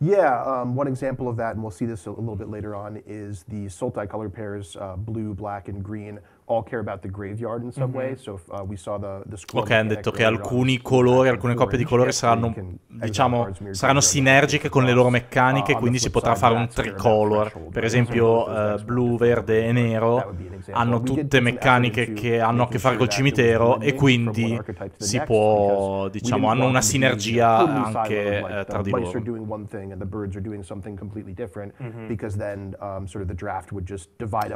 Yeah, um, one example of that, and we'll see this a little bit later on, is the sultai color pairs, uh, blue, black, and green. all care about the graveyard in some mm-hmm. way. So uh, we saw the, the ok, hanno detto che alcuni colori, alcune coppie di colori saranno, diciamo, saranno sinergiche con le loro meccaniche, quindi si potrà fare un tricolor. Per esempio, mm-hmm. uh, blu, verde e nero hanno tutte meccaniche che hanno a che fare col cimitero e quindi si può, diciamo, hanno una sinergia anche uh, tra di loro. Mm-hmm.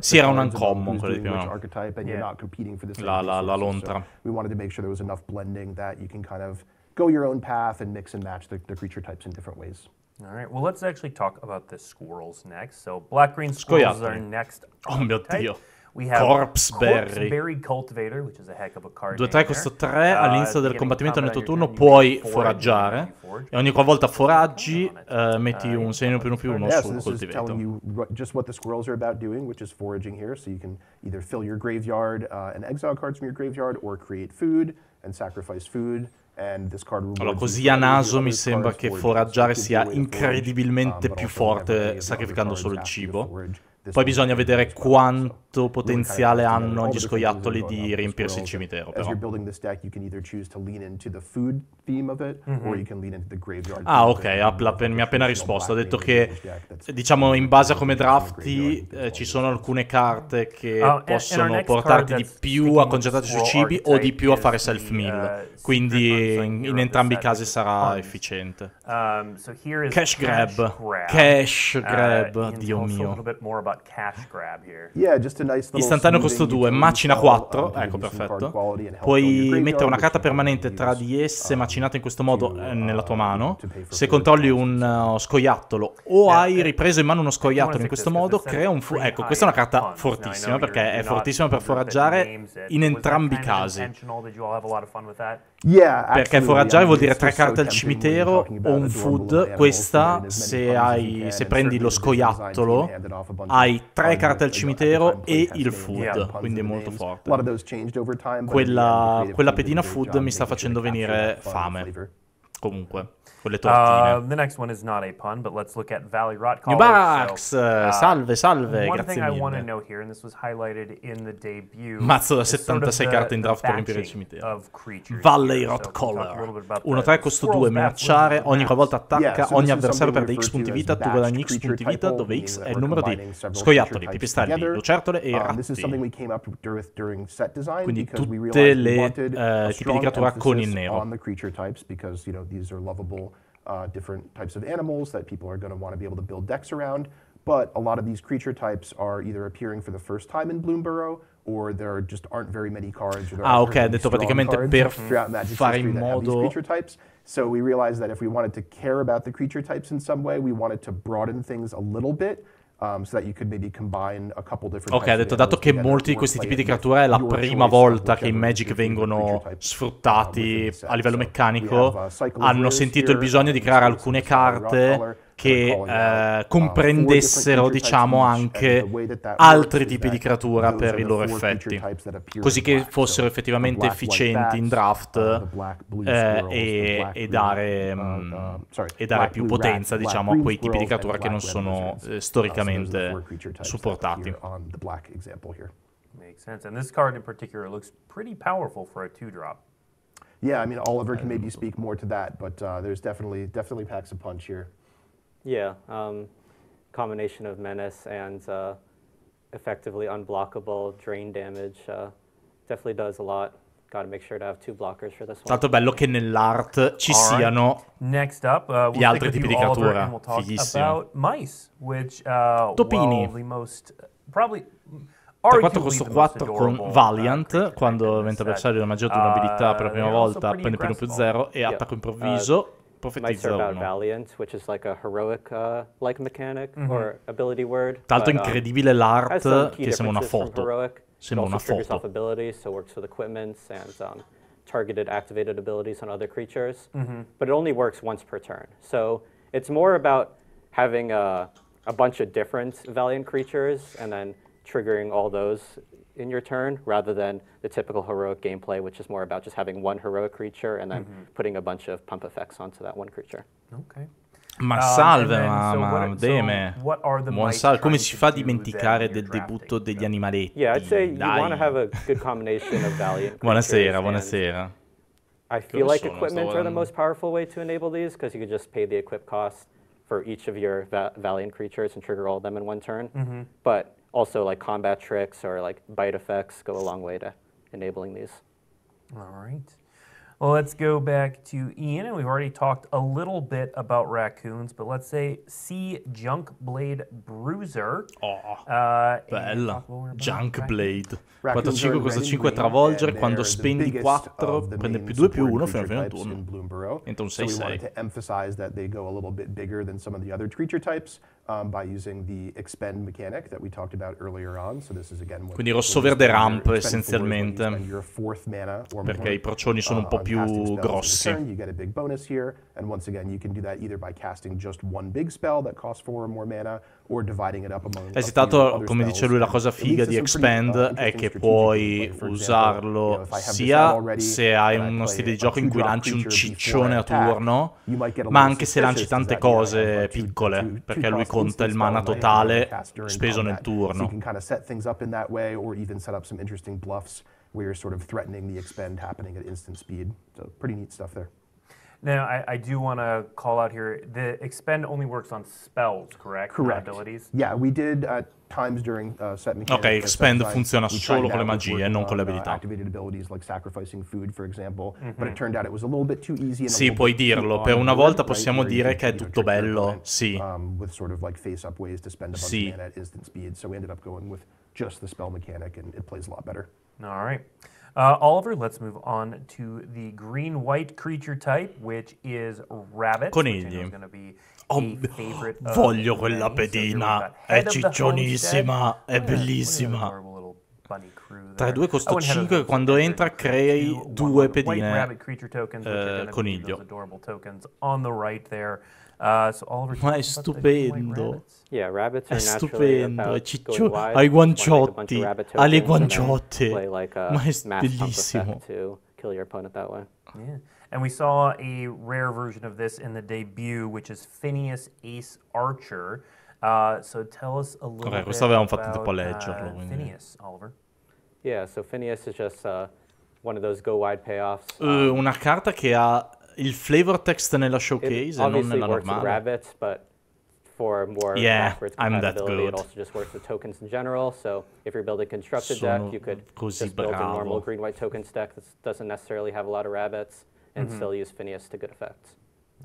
Sì, um, era un uncommon quello di prima. type and yeah. you're not competing for this. La, la, la So we wanted to make sure there was enough blending that you can kind of go your own path and mix and match the, the creature types in different ways. All right, well, let's actually talk about the squirrels next. So, black green squirrels Scoiate. are next. Oh, meu Deus. We have Corpse Berry. Berry Cultivator, which is a heck of a card 2-3 costa 3, uh, all'inizio del combattimento nel tuo turno puoi foraggiare e ogni qualvolta foraggi uh, metti un segno più uno più uno sul so You just what the squirrels are about doing, which is foraging here, so you can either fill your graveyard uh, and exile cards from your graveyard or create food and sacrifice food allora, così a naso mi sembra che foraggiare sia incredibilmente um, più forte sacrificando solo il cibo. Poi bisogna vedere quanto potenziale hanno gli scoiattoli di riempirsi il cimitero. Però. Mm-hmm. Ah, ok, Apple mi ha appena risposto. Ha detto che, eh, diciamo, in base a come drafti, eh, ci sono alcune carte che oh, possono portarti di più a concentrarti sui cibi o di più a fare self-meal. Uh, Quindi in, in entrambi i casi sarà efficiente. Um, cash grab. Cash uh, grab, Dio mio. Istantaneo costo 2, macina 4, uh, ecco perfetto. Puoi mettere una carta permanente tra di uh, esse macinata in questo modo eh, uh, nella tua mano. Se controlli un scoiattolo o hai eh, ripreso in mano uno scoiattolo in questo modo, crea un... Fu- ecco, questa è una carta fortissima perché è fortissima per foraggiare in entrambi i casi. Perché foraggiare vuol dire tre carte al cimitero o un food. Questa, se, hai, se prendi lo scoiattolo, hai hai tre carte al cimitero e il food, quindi è molto forte. Quella, quella pedina food mi sta facendo venire fame. Comunque con le tortine. Uh, the next one is not a pun, but let's look at Valley Rot College. Nubax! So, uh, uh, salve, salve, one grazie thing mille. I want here, and this was in the debut, Mazzo da 76 sort of carte in draft per riempire il cimitero. Valley Rot so Collar. 1-3, costo 2, minacciare, ogni qualvolta attacca, yeah, so ogni avversario perde x punti vita, tu guadagni x punti vita, dove x è il numero di scoiattoli, pipistrelli, lucertole e um, ratti. Quindi tutte le eh, tipi di creatura con il nero. uh, different types of animals that people are going to want to be able to build decks around. But a lot of these creature types are either appearing for the first time in Bloomborough, or there just aren't very many cards. ah, ok, detto praticamente per fare in modo... So we realized that if we wanted to care about the creature types in some way, we wanted to broaden things a little bit. Um, so ok, ha detto dato che molti di questi tipi di creature è la prima volta che in Magic vengono sfruttati a livello meccanico, uh, hanno sentito il bisogno di creare alcune carte che uh, comprendessero, diciamo, eh, anche altri tipi di creatura per i loro effetti, così che fossero effettivamente efficienti in draft uh, eh, e, uh, mm, uh, e, dare, mh, e, dare, più potenza, diciamo, a quei tipi di creatura che non sono eh, storicamente supportati. Makes sense. And this card in particular looks pretty powerful for a two drop. Yeah, I mean Oliver can maybe speak more to that, but uh, there's definitely definitely packs a punch here. Yeah, um, combination of menace and uh, effectively unblockable drain damage uh, definitely does a lot. Gotta make sure to have two blockers for this one. Tanto bello che nell'art ci right. siano Next up, uh, we'll gli altri tipi di creatura. And Fighissimo. about mice, which, uh, Topini. Well, the most, probably, uh, per quanto costo 4 con Valiant, quando l'avvento avversario ha mangiato un'abilità per la uh, prima volta, prende più 1 più 0 e attacco uh, improvviso. might serve out Valiant, which is like a heroic uh, like mechanic mm -hmm. or ability word. Tra l'altro incredibile l'art che sembra una foto. Sembra una foto. Off abilities, so works with equipments and um, targeted activated abilities on other creatures, mm -hmm. but it only works once per turn. So it's more about having a, a bunch of different Valiant creatures and then triggering all those in your turn rather than the typical heroic gameplay, which is more about just having one heroic creature and then mm -hmm. putting a bunch of pump effects onto that one creature. Okay. Ma um, salve, um, ma, so ma it, Deme. So Buon salve. Come si fa a dimenticare del debutto degli animaletti? Yeah, I'd say Dai. you want to have a good combination of valiant Buonasera, buonasera. I feel like sono, equipment are the most powerful way to enable these because you could just pay the equip cost for each of your va valiant creatures and trigger all of them in one turn. Mm -hmm. But also like combat tricks or like bite effects go a long way to enabling these. All right. Well, let's go back to Ian, and we've already talked a little bit about raccoons, but let's say Sea Junkblade Bruiser. Oh, uh, bella. Junkblade. Quanto 5 costa 5 travolgere, quando spendi 4 prende più 2 più 1 fino alla fine del 6-6. So we wanted to emphasize that they go a little bit bigger than some of the other creature types. um, by using the expend mechanic that we talked about earlier on. So this is again what Quindi rosso-verde ramp essenzialmente, perché i procioni sono un uh, po' più grossi. Turn, you get a big bonus here, and once again you can do that either by casting just one big spell that costs four or more mana, Esitato, come dice lui, la cosa figa di uh, Expand è che puoi usarlo sia se hai uno stile di gioco in cui lanci un ciccione a turno, ma anche se lanci tante cose piccole, perché lui conta il mana totale speso nel turno. Where you're sort of threatening the expend happening at instant speed. So, pretty neat stuff there. Now, I, I do want to call out here the expend only works on spells, correct? Correct. abilities. Yeah, we did at times during uh, set mechanics. Ok, expend funziona solo con le magie e eh, non con le uh, abilità. activated abilities like sacrificing food, for example, but it mm-hmm. turned out it was a little bit too easy. And Sì, puoi dirlo. Per una volta possiamo dire che è tutto bello. Sì. Um, with sort of like face-up ways to spend a bunch of mana at instant speed, so we ended up going with just the spell mechanic, and it plays a lot better. All right. Uh, Oliver, let's move on to the green-white creature type, which is rabbit. Conigli. Oh, oh voglio quella pedina, so è ciccionissima, è bellissima. Tra i due costa oh, 5 quando entra crei due pedine tokens, eh, coniglio. Uh, so Oliver, Ma è stupendo. Yeah, è stupendo, è ciccio, ha i guanciotti, ha le guanciotte, like ma è bellissimo. Yeah. And we saw a rare version of this in the debut, which is Phineas Ace Archer. Uh, so tell us a little okay, bit about tempo uh, a leggerlo, uh, Phineas, Oliver. Yeah, so Phineas is just uh, one of those go wide payoffs. Um, una carta che ha il flavor text nella showcase e non nella normale. for more yeah, compatibility. It also just works with tokens in general. So if you're building constructed Sono deck, you could just build bravo. a normal green white tokens deck that doesn't necessarily have a lot of rabbits and mm -hmm. still use Phineas to good effect.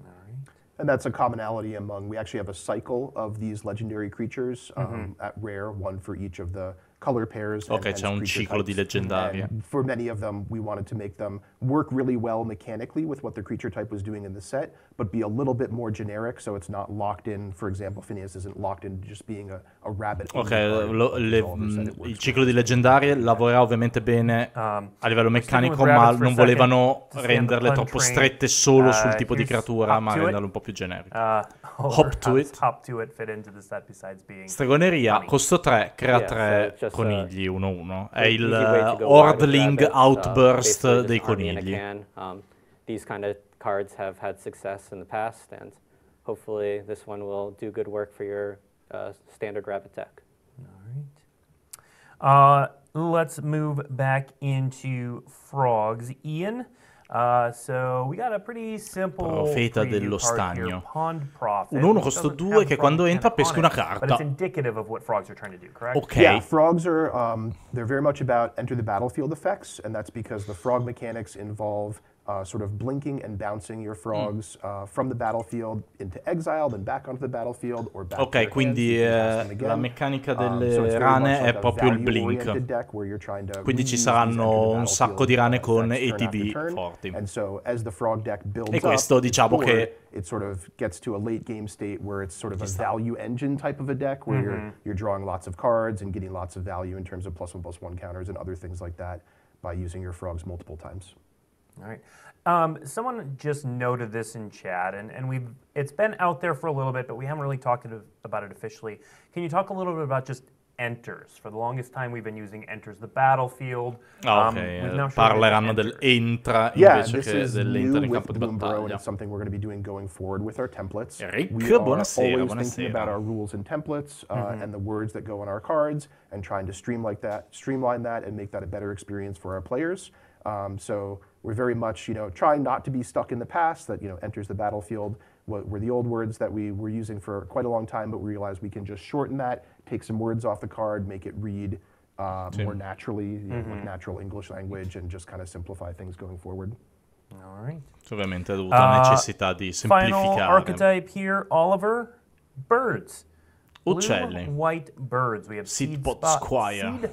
All right. And that's a commonality among, we actually have a cycle of these legendary creatures mm-hmm. um, mm -hmm. at rare, one for each of the color pairs. Ok, c'è un ciclo types. di leggendari. And for many of them, we wanted to make them work really well mechanically with what the creature type was doing in the set, but be a little bit more generic, so it's not locked in. For example, Phineas isn't locked in just being a, a rabbit. Ok, lo, le, mm, il ciclo di leggendarie lavorerà ovviamente bene um, a livello meccanico, ma non volevano renderle troppo strette solo uh, sul tipo di creatura, ma renderle un po' più generiche. Uh, hop to it. Hop to it Stregoneria, costo 3, crea 3. Yeah, so conigli 1-1. È il uh, Ordling uh, Outburst dei conigli. Um, these kind of cards have had success in the past, and hopefully this one will do good work for your uh, standard rabbit deck. All right. Uh, let's move back into frogs. Ian, uh, so simple. Profeta dello stagno. Profit, un 1 costo 2 che quando entra pesca una carta. Do, ok. Yeah, frogs are um, they're very much about enter the battlefield effects and that's because the frog mechanics involve uh, sort of blinking and bouncing your hmm. frogs mm. uh, from the battlefield into exile, then back onto the battlefield or back Ok, quindi hands, eh, la meccanica delle um, so rane like è proprio il blink. Quindi ci saranno un sacco di rane con ATV forti. So, e questo up, diciamo che it sort of gets to a late game state where it's sort of a value engine type of a deck where mm-hmm. you're, you're drawing lots of cards and getting lots of value in terms of plus one plus one counters and other things like that by using your frogs multiple times. All right. Um, someone just noted this in chat, and, and we've it's been out there for a little bit, but we haven't really talked about it officially. Can you talk a little bit about just enters? For the longest time, we've been using enters the battlefield. Ah, um, okay, um, Parleranno dell'entra yeah, invece this che is dell'entra new in with campo and it's something we're going to be doing going forward with our templates. Eric, we are buonasera, always buonasera. thinking about our rules and templates uh, mm-hmm. and the words that go on our cards, and trying to streamline that, streamline that, and make that a better experience for our players. Um, so we're very much, you know, trying not to be stuck in the past that, you know, enters the battlefield were the old words that we were using for quite a long time, but we realized we can just shorten that, take some words off the card, make it read uh, more naturally, you mm -hmm. like mm-hmm. natural English language, and just kind of simplify things going forward. All right. So, ovviamente ha dovuto uh, necessità di semplificare. Final archetype here, Oliver, birds. Uccelli. Blue, white birds. We have seed, seed pod, squire. Seed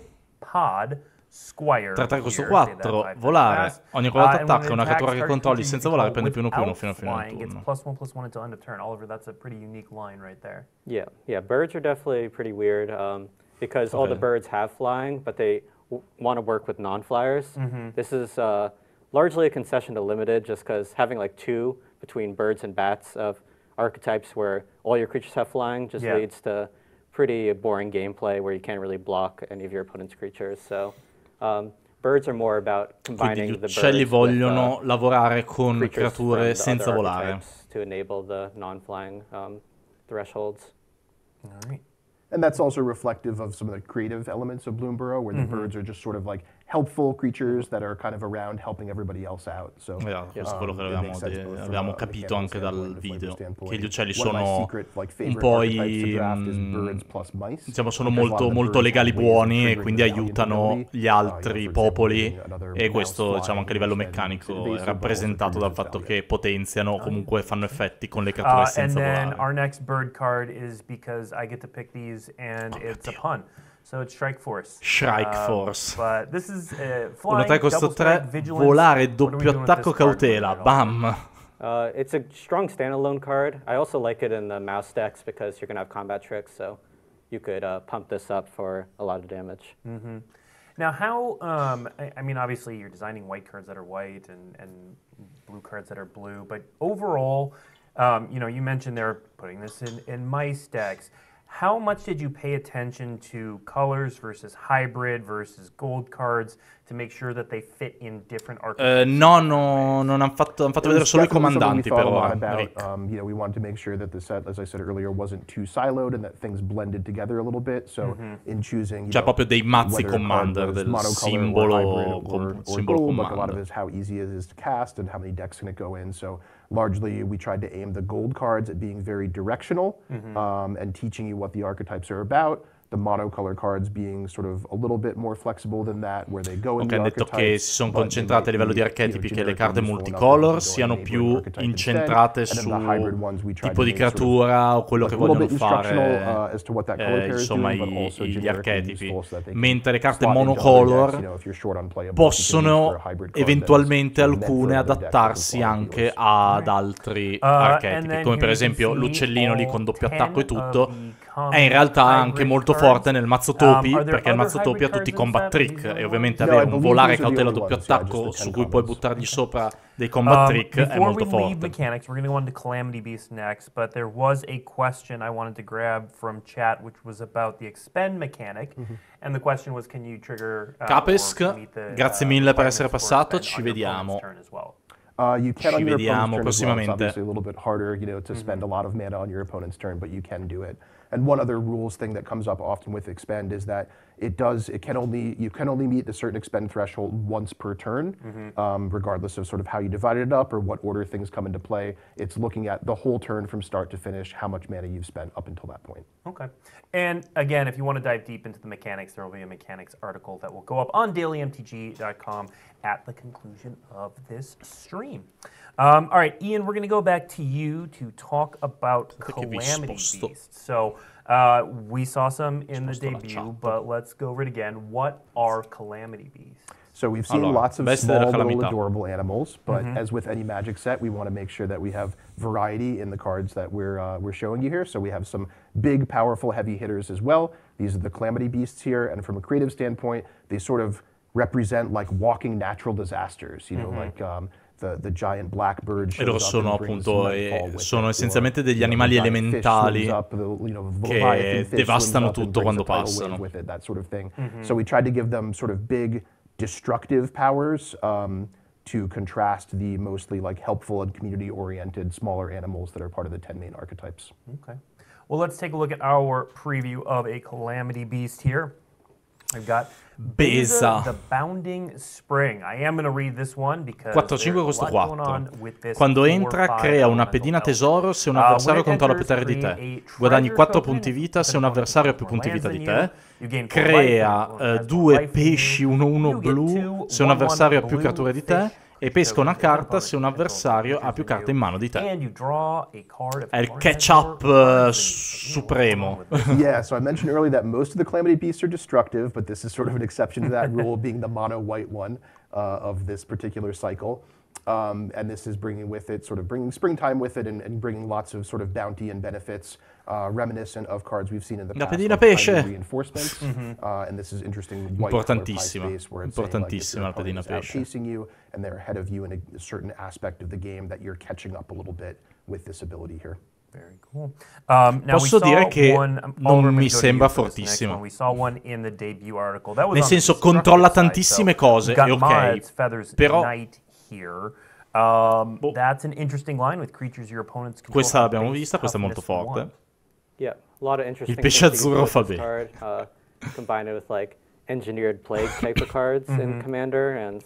pod 3-3 su 4, volare. Eh, ogni quella che è una creatura che controlli senza volare prende più 1 più 1 fino a fine turno. Plus 1 plus 1 until end of turn. Oliver, that's a pretty unique line right there. Yeah, yeah, birds are definitely pretty weird um, because okay. all the birds have flying, but they want to work with non-flyers. Mm -hmm. This is uh, largely a concession to limited just because having like two between birds and bats of archetypes where all your creatures have flying just yeah. leads to pretty boring gameplay where you can't really block any of your opponent's creatures. So um, birds are more about combining gli uccelli vogliono with, uh, lavorare con creature senza volare. To enable the non-flying um, thresholds. All right. And that's also reflective of some of the creative elements of Bloomborough, where mm -hmm. the mm-hmm. birds are just sort of like helpful creatures that are kind of around helping everybody else out. So, yeah, questo è quello che um, avevamo, capito anche dal video, che gli uccelli sono un po' diciamo sono molto, molto legali buoni e quindi aiutano gli uh, altri popoli e questo diciamo anche a livello meccanico è rappresentato dal fatto che potenziano ah. comunque fanno effetti con le creature uh, senza volare. And then our next bird card is because I get to pick these and oh, it's a pun. So it's Strike Force. Strike um, Force. But this is, uh, flying, Uno costo 3, volare, doppio attacco, cautela. Bam! Uh, it's a strong standalone card. I also like it in the mouse decks because you're going to have combat tricks, so you could uh, pump this up for a lot of damage. Mm-hmm. Now, how, um, I, I, mean, obviously you're designing white cards that are white and, and blue cards that are blue, but overall, um, you know, you mentioned they're putting this in, in mice decks. How much did you pay attention to colors versus hybrid versus gold cards to make sure that they fit in different uh, archetypes? Uh, no, no, non fatto, han fatto vedere solo i comandanti però. Eh, about, um, you know, we wanted to make sure that the set, as I said earlier, wasn't too siloed and that things blended together a little bit. So mm-hmm. in choosing, cioè know, proprio dei mazzi commander del simbolo, or hybrid or, or, or simbolo gold, commander. a lot of it is how easy it is to cast and how many decks can it go in. So largely we tried to aim the gold cards at being very directional mm-hmm. um, and teaching you what the archetypes are about. the monocolor cards being sort of a little bit more flexible than that, where they go okay, hanno detto che si sono concentrate a livello di archetipi che le carte multicolor siano più incentrate sul tipo di creatura o quello che vogliono fare, uh, eh, insomma, i, gli archetipi, mentre le carte monocolor possono eventualmente alcune adattarsi anche ad altri uh, archetipi, come per esempio l'uccellino lì con doppio attacco e tutto è in realtà anche molto forte nel mazzo um, topi, perché il mazzo topi ha tutti i combat trick e ovviamente avere un volare cautela doppio attacco su cui puoi buttargli sopra dei combat um, trick è molto forte. Mechanics, mm-hmm. and the question was can you trigger uh, Capesk, grazie uh, mille per essere passato, ci vediamo. Uh, Ci vediamo prossimamente. Well. It's a bit harder, you know, to spend mm-hmm. a lot of mana on your opponent's turn, but you can do it. And one other rules thing that comes up often with expend is that it does it can only you can only meet the certain expend threshold once per turn, mm-hmm. um, regardless of sort of how you divided it up or what order things come into play. It's looking at the whole turn from start to finish, how much mana you've spent up until that point. Okay. And again, if you want to dive deep into the mechanics, there will be a mechanics article that will go up on dailymtg.com at the conclusion of this stream. Um, all right, Ian, we're going to go back to you to talk about Calamity Beast. So uh, we saw some in the debut, but let's go over it again. What are Calamity Beasts? So we've seen lots of best small, little adorable animals, but mm-hmm. as with any magic set, we want to make sure that we have variety in the cards that we're uh, we're showing you here. So we have some big, powerful, heavy hitters as well. These are the calamity beasts here, and from a creative standpoint, they sort of represent like walking natural disasters, you know, mm-hmm. like um, The, the giant blackbird Loro eh, sono appunto e, sono essenzialmente degli animali elementali up, the, you know, che devastano tutto quando passano. With it, that sort of thing. Mm-hmm. So we tried to give them sort of big destructive powers um, to contrast the mostly like helpful and community oriented smaller animals that are part of the 10 main archetypes. Okay. Well, let's take a look at our preview of a Calamity Beast here. I've got Beza. 4-5 costo 4. Quando entra, crea una pedina tesoro se un uh, avversario controlla più terre di te. Guadagni 4 punti vita se un avversario ha più punti vita di te. Crea eh, due pesci 1-1 blu se un avversario ha più creature di te e pesca una carta se un avversario ha più carte in mano di te. È il catch-up eh, supremo. yeah, so I mentioned earlier that most of the Calamity Beasts are destructive, but this is sort of an exception to that rule, being the mono-white one uh, of this particular cycle. Um, and this is bringing with it, sort of bringing springtime with it and, and bringing lots of sort of bounty and benefits. uh, reminiscent of cards we've seen in the Una past. Pedina like pesce. Reinforcement, mm-hmm. uh, and this is interesting. Importantissima. Space Importantissima saying, like, pedina pesce. you, and they're ahead of you in a certain aspect of the game that you're catching up a little bit with this ability here. Cool. Um, Posso dire che one, um, non mi sembra fortissimo. Nel senso, controlla tantissime cose, è ok, però... Um, boh. Questa l'abbiamo vista, questa è molto forte. Yeah, a lot of interesting. Il Card, uh, combine it with like engineered plague type of cards mm -hmm. in mm-hmm. Commander, and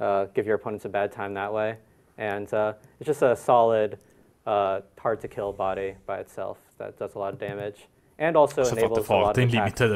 uh, give your opponents a bad time that way. And uh, it's just a solid, uh, hard to kill body by itself that does a lot of damage. And also enables forte, a lot of attacks, forte.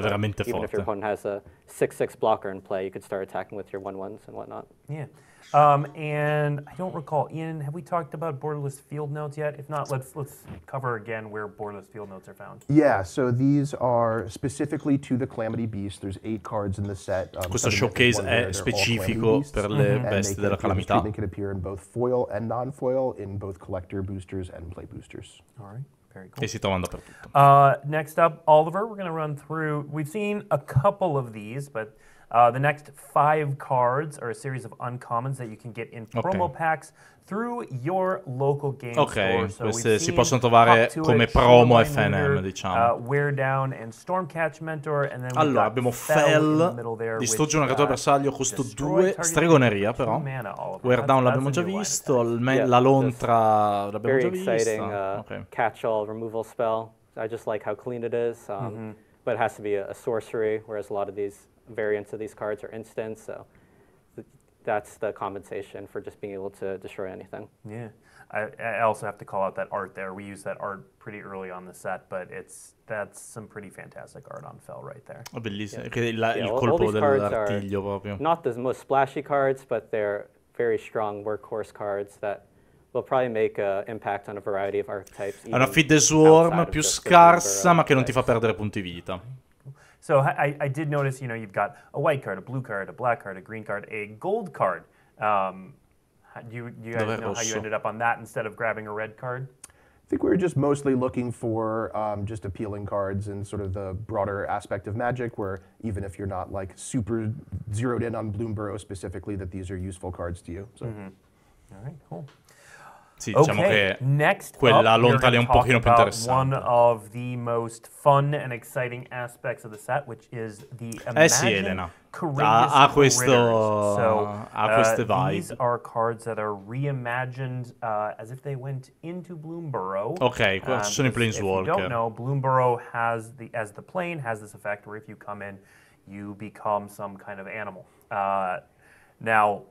Even if your opponent has a 6-6 blocker in play, you could start attacking with your 1-1s and whatnot. Yeah. Um, and I don't recall, Ian, have we talked about borderless field notes yet? If not, let's let's cover again where borderless field notes are found. Yeah, so these are specifically to the Calamity Beast. There's eight cards in the set. Um, Questo showcase è specifico per le mm-hmm. bestie della calamità. They can appear in both foil and non-foil, in both collector boosters and play boosters. All right. Very cool. Uh, next up, Oliver, we're going to run through. We've seen a couple of these, but Uh, the next five cards are a series of uncommons that you can get in promo okay. packs through your local game ok, so queste si possono trovare come promo FNM, diciamo. Uh, Wear Down and Stormcatch Mentor, and then allora, abbiamo Fell, distrugge un creatore bersaglio, costo 2, stregoneria però. Wear Down l'abbiamo già visto, la lontra l'abbiamo già vista. Exciting, uh, okay. catch-all removal spell. I just like how clean it is, um, mm-hmm. but it has to be a, a sorcery, whereas a lot of these variants of these cards are instant, so th that's the compensation for just being able to destroy anything. Yeah. I, I, also have to call out that art there. We use that art pretty early on the set, but it's that's some pretty fantastic art on Fell right there. Oh, bellissimo. Yeah. Not the most splashy cards, but they're very strong workhorse cards that will probably make an impact on a variety of archetypes. È una feed swarm più scarsa, ma che non ti fa perdere punti vita. So I, I, did notice, you know, you've got a white card, a blue card, a black card, a green card, a gold card. Um, do you, do you guys know how you ended up on that instead of grabbing a red card? I think we were just mostly looking for um, just appealing cards and sort of the broader aspect of Magic, where even if you're not like super zeroed in on Bloomberg specifically, that these are useful cards to you. So. Mm -hmm. All right, cool. Sì, diciamo of the quella lontana è un pochino più interessante. Set, eh sì, Elena. Ha, ha, questo, so, ha uh, are reimagined Uh, ok, questi um, sono i Planeswalker. If you know, Bloomborough has the, as the plane has this effect where if you come in, you become some kind of animal. Uh, now,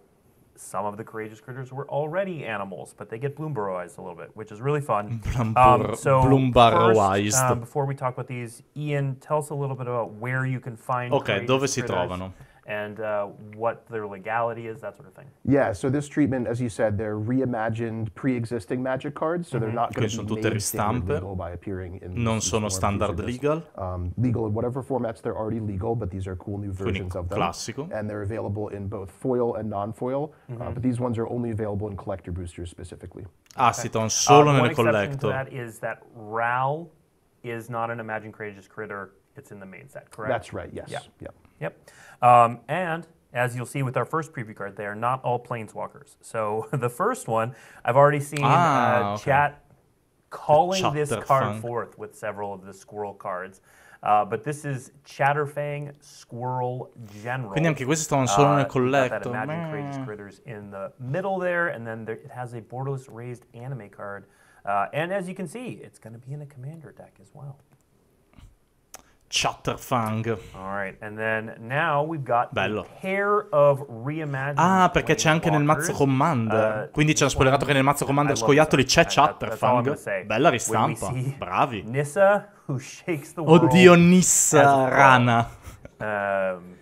some of the courageous critters were already animals, but they get bloomberoized a little bit, which is really fun. Um, so First, um, before we talk about these, Ian, tell us a little bit about where you can find. Ok, dove si critters. trovano? and uh, what their legality is, that sort of thing. Yeah, so this treatment, as you said, they're reimagined pre-existing magic cards, so mm-hmm. they're not going to be tutte stampe, legal by appearing in non sono standard legal. Um, legal in whatever formats they're already legal, but these are cool new versions of them. Classico. And they're available in both foil and non-foil, uh, mm-hmm. uh, but these ones are only available in collector boosters specifically. Ah, si okay. Uh, solo uh, nelle collector. One exception to that is that Rao is not an Imagine Courageous Critter it's in the main set, correct? That's right, yes. Yep. Yep. yep. Um, and as you'll see with our first preview card, they are not all planeswalkers. So the first one, I've already seen ah, uh, okay. chat calling this card funk. forth with several of the squirrel cards. Uh, but this is Chatterfang Squirrel General. Quindi anche questo stavano solo nel colletto. Uh, Imagine creatures critters in the middle there, and then there, it has a borderless raised anime card. Uh, and as you can see, it's going to be in a commander deck as well. Chatterfang. Right. Bello. Ah, perché c'è anche nel mazzo Commander. Uh, Quindi ci hanno spoilerato che nel mazzo Commander scoiattoli c'è Chatterfang. Bella ristampa. Bravi. Nissa, Oddio, Nissa Rana. Um,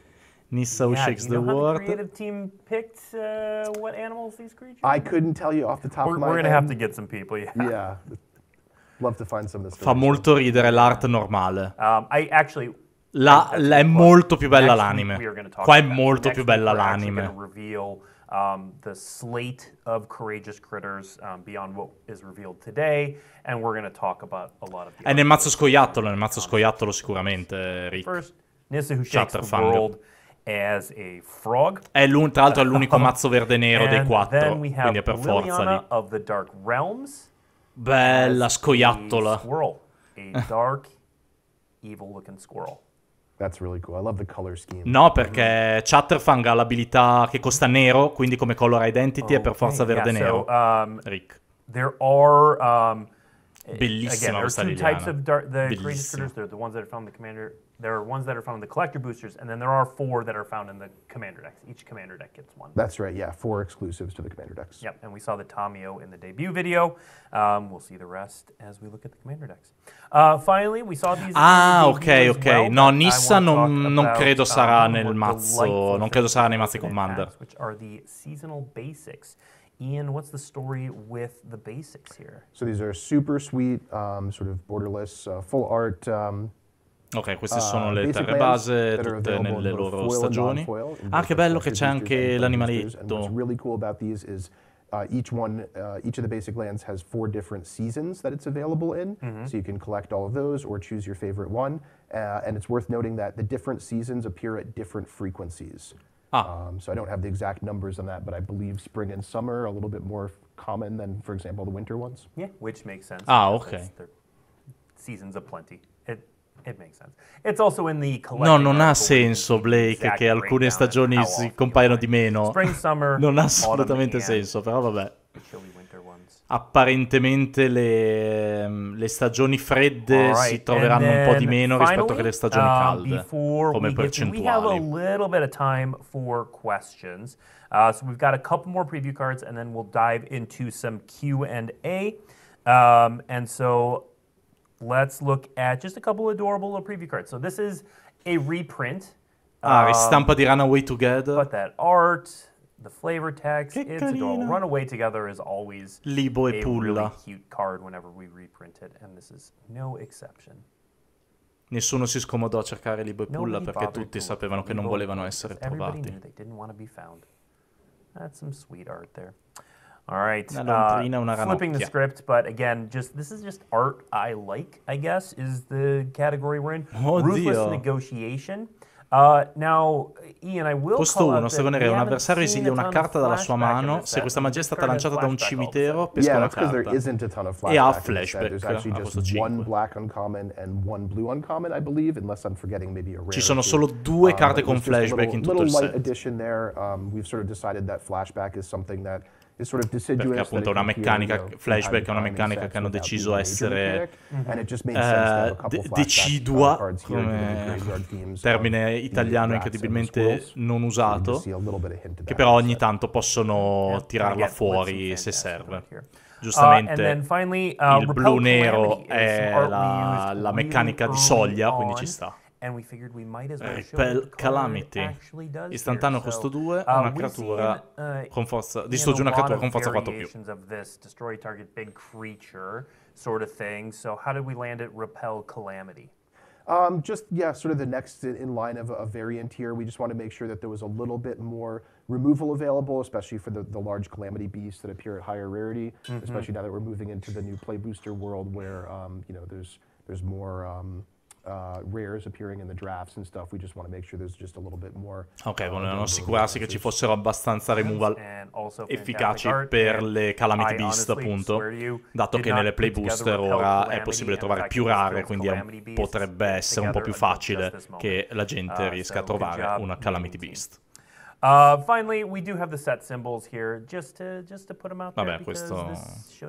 Nissa who yeah, shakes the world. creative team picked uh, what animals these creatures? I couldn't tell you off the top we're, of my head. We're gonna have to get some people. Yeah. Yeah. Fa molto ridere l'art normale. Um, actually, la, la, è molto più bella l'anime. Qua è molto più bella l'anime. Um, the slate of courageous critters um, beyond what is revealed today, and we're going to talk about a lot of. È nel mazzo scoiattolo, nel mazzo scoiattolo sicuramente. Rick. First, Nissa who shakes the world as a frog. È tra l'altro è l'unico mazzo verde nero dei quattro, quindi è per forza lì. of the Dark Realms. Bella scoiattola. Squirrel. A dark, evil looking squirrel. That's really cool. I love the color scheme. No, perché Chatterfang ha l'abilità che costa nero, quindi come color identity oh, è per oh, forza verde yeah, nero. So, um, Rick. There are um, Bellissima again, there are two types of dark, the Bellissima. creatures, they're the ones that are found the commander There are ones that are found in the collector boosters, and then there are four that are found in the commander decks. Each commander deck gets one. That's right. Yeah, four exclusives to the commander decks. Yep, and we saw the Tomio in the debut video. Um, we'll see the rest as we look at the commander decks. Uh, finally, we saw these. Ah, ok, ok. Well, no, Nissa non, uh, non credo sarà um, nel mazzo. Non credo sarà nei mazzi commander. which are the seasonal basics. Ian, what's the story with the basics here? So these are super sweet, um, sort of borderless, uh, full art um, Ok, queste ah, sono le terre base, tutte nelle loro stagioni. Ah, che bello che c'è anche l'animaletto. Uh, each one, uh, each of the basic lands has four different seasons that it's available in, mm-hmm. so you can collect all of those or choose your favorite one. Uh, and it's worth noting that the different seasons appear at different frequencies. Ah. Um, so I don't have the exact numbers on that, but I believe spring and summer are a little bit more common than, for example, the winter ones. Yeah, which makes sense. Ah, okay. Seasons of plenty. No, non ha senso, Blake, che alcune stagioni si compaiono di meno. non ha assolutamente senso, però vabbè. Apparentemente le, le stagioni fredde right, si troveranno un po' di meno finally, rispetto che le stagioni uh, calde, uh, come percentuali. Uh, so we've got a couple more preview cards and then we'll dive into some Q&A. Um, and so let's look at just a couple adorable little preview cards. So this is a reprint. Ah, um, Stampa di Runaway Together. But that art, the flavor text, che it's carino. adorable. Runaway Together is always Libo e a Pulla. really cute card whenever we reprint it, and this is no exception. Nessuno si scomodò a cercare Libo e Pulla perché tutti sapevano che non volevano essere trovati. That's some sweet art there. All right. Uh, flipping the yeah. script, but again, just this is just art I like, I guess, is the category we're in. Oh, Ruthless negotiation. Uh, now, Ian, I will Posto 1, Stefano Re, un avversario esige una carta dalla sua mano se questa magia è stata lanciata da un cimitero, pesca yeah, una carta. E ha flashback a questo there. Ci sono solo due um, carte con flashback in tutto il set. perché appunto una meccanica flashback è una meccanica che hanno deciso essere eh, de- decidua come termine italiano incredibilmente non usato che però ogni tanto possono tirarla fuori se serve giustamente uh, finally, uh, il blu nero è la, la meccanica di soglia quindi ci sta And we figured we might as well eh, show Calamity istantaneo costo uh, 2 uh, una creatura con forza distrugge una creatura con forza 4 più of this destroy target big creature sort of thing so how did we land it repel calamity Um, just, yeah, sort of the next in line of a, a variant here. We just want to make sure that there was a little bit more removal available, especially for the, the large calamity beasts that appear at higher rarity, mm -hmm. especially now that we're moving into the new play booster world where, um, you know, there's, there's more. Um, uh, rares appearing in the drafts and stuff. We just want to make sure there's just a little bit more. Ok, volevano uh, assicurarsi che ci fossero abbastanza removal efficaci per le Calamity Beast, appunto, dato che nelle Play Booster ora è possibile trovare più rare, quindi potrebbe essere un po' più facile che la gente uh, riesca a trovare una Calamity Beast. Uh, finally, we do have the set symbols here, just to, just to put them out Vabbè, there questo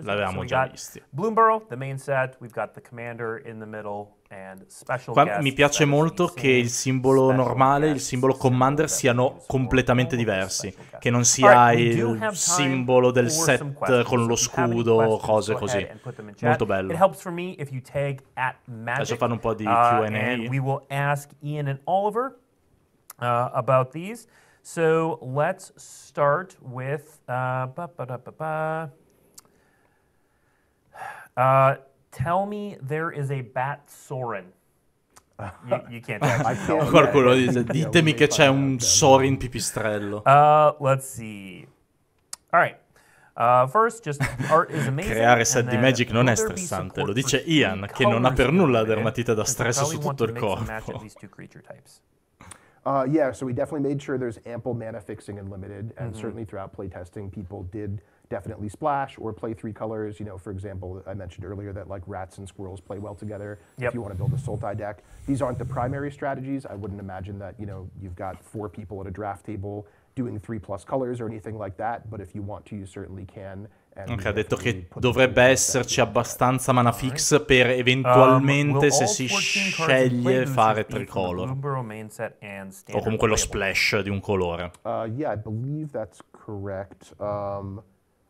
l'avevamo so già visto. Bloomborough, the main set, we've got the commander in the middle, and special Qua mi piace molto che il simbolo normale e il simbolo commander siano completamente diversi, che non sia right, il simbolo del set con lo scudo, cose così. Molto bello. Adesso fanno un po' di Q&A. Uh, we will ask Ian and Oliver uh, about these. So let's start with uh, ba -ba -ba uh, tell me there is a bat Soren. You, you can't actually Qualcuno dice, ditemi che c'è un Sorin pipistrello. Uh, let's see. All right. Uh, first, just art is amazing, Creare set di Magic non è stressante, lo dice Ian, che non ha per nulla dermatite da stress su tutto il corpo. Uh, yeah, so we definitely made sure there's ample mana fixing and limited, and mm-hmm. certainly throughout playtesting, people did definitely splash or play three colors. You know, for example, I mentioned earlier that like rats and squirrels play well together. Yep. If you want to build a Sultai deck, these aren't the primary strategies. I wouldn't imagine that you know you've got four people at a draft table doing three plus colors or anything like that. But if you want to, you certainly can. Eh, okay, ha detto che dovrebbe esserci abbastanza mana fix per um, eventualmente se si sceglie fare tre o comunque lo splash di un colore. Uh, yeah, I believe that's correct. Um,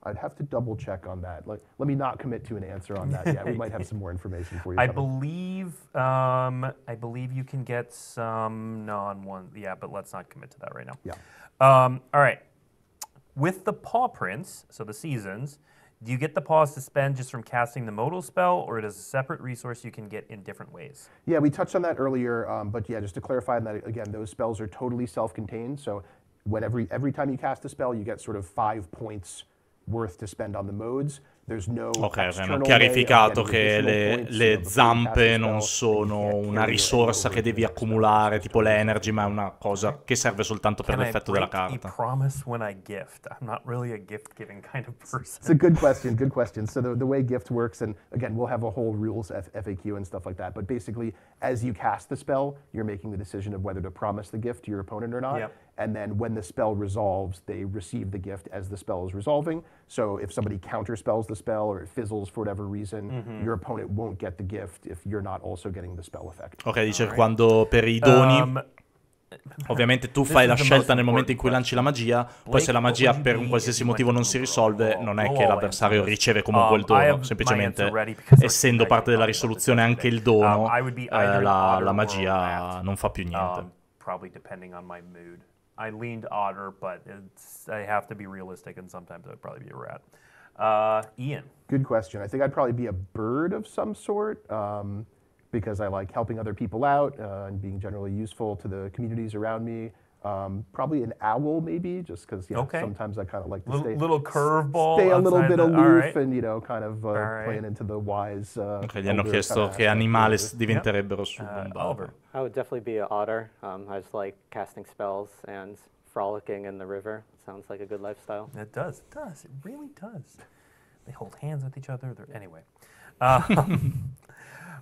I'd have to double check on that. Like, let me not commit to an answer on that yet. We might have some more information for you. I believe, um, I believe you can get some non one. Yeah, but let's not commit to that right now. Yeah. Um, all right. With the paw prints, so the seasons, do you get the paws to spend just from casting the modal spell, or it is a separate resource you can get in different ways? Yeah, we touched on that earlier, um, but yeah, just to clarify that again, those spells are totally self-contained. So, whenever every time you cast a spell, you get sort of five points worth to spend on the modes. Ok, hanno chiarificato che le, le, zampe non sono una risorsa che devi accumulare, tipo l'energy, ma è una cosa che serve soltanto per l'effetto della carta. It's a good question, good question. So the, the way gift works, and again, we'll have a whole rules F FAQ and stuff like that, but basically, as you cast the spell, you're making the decision of whether to promise the gift to your opponent or not. Yep and then when the spell resolves, they receive the gift as the spell is resolving. So if somebody counterspells the spell or it fizzles for whatever reason, mm-hmm. your opponent won't get the gift if you're not also getting the spell effect. Ok, dice right. quando per i doni um, Ovviamente tu fai la scelta nel momento in cui lanci la magia, poi se la magia per un qualsiasi motivo non si risolve, non è oh, che l'avversario riceve comunque il dono, semplicemente essendo parte della risoluzione anche il dono, um, eh, la, la magia non fa più niente. Um, probably depending on my mood. I leaned otter, but I have to be realistic, and sometimes I'd probably be a rat. Uh, Ian. Good question. I think I'd probably be a bird of some sort um, because I like helping other people out uh, and being generally useful to the communities around me. Um, probably an owl, maybe, just because yeah, okay. sometimes I kind of like to stay stay little curveball, stay a little bit aloof, right. and you know, kind of uh, right. playing into the wise. Uh, okay, hanno chiesto che animale diventerebbero su yep. uh, Oliver. I would definitely be an otter. Um, I just like casting spells and frolicking in the river. sounds like a good lifestyle. It does. It does. It really does. They hold hands with each other. They're, anyway. Um,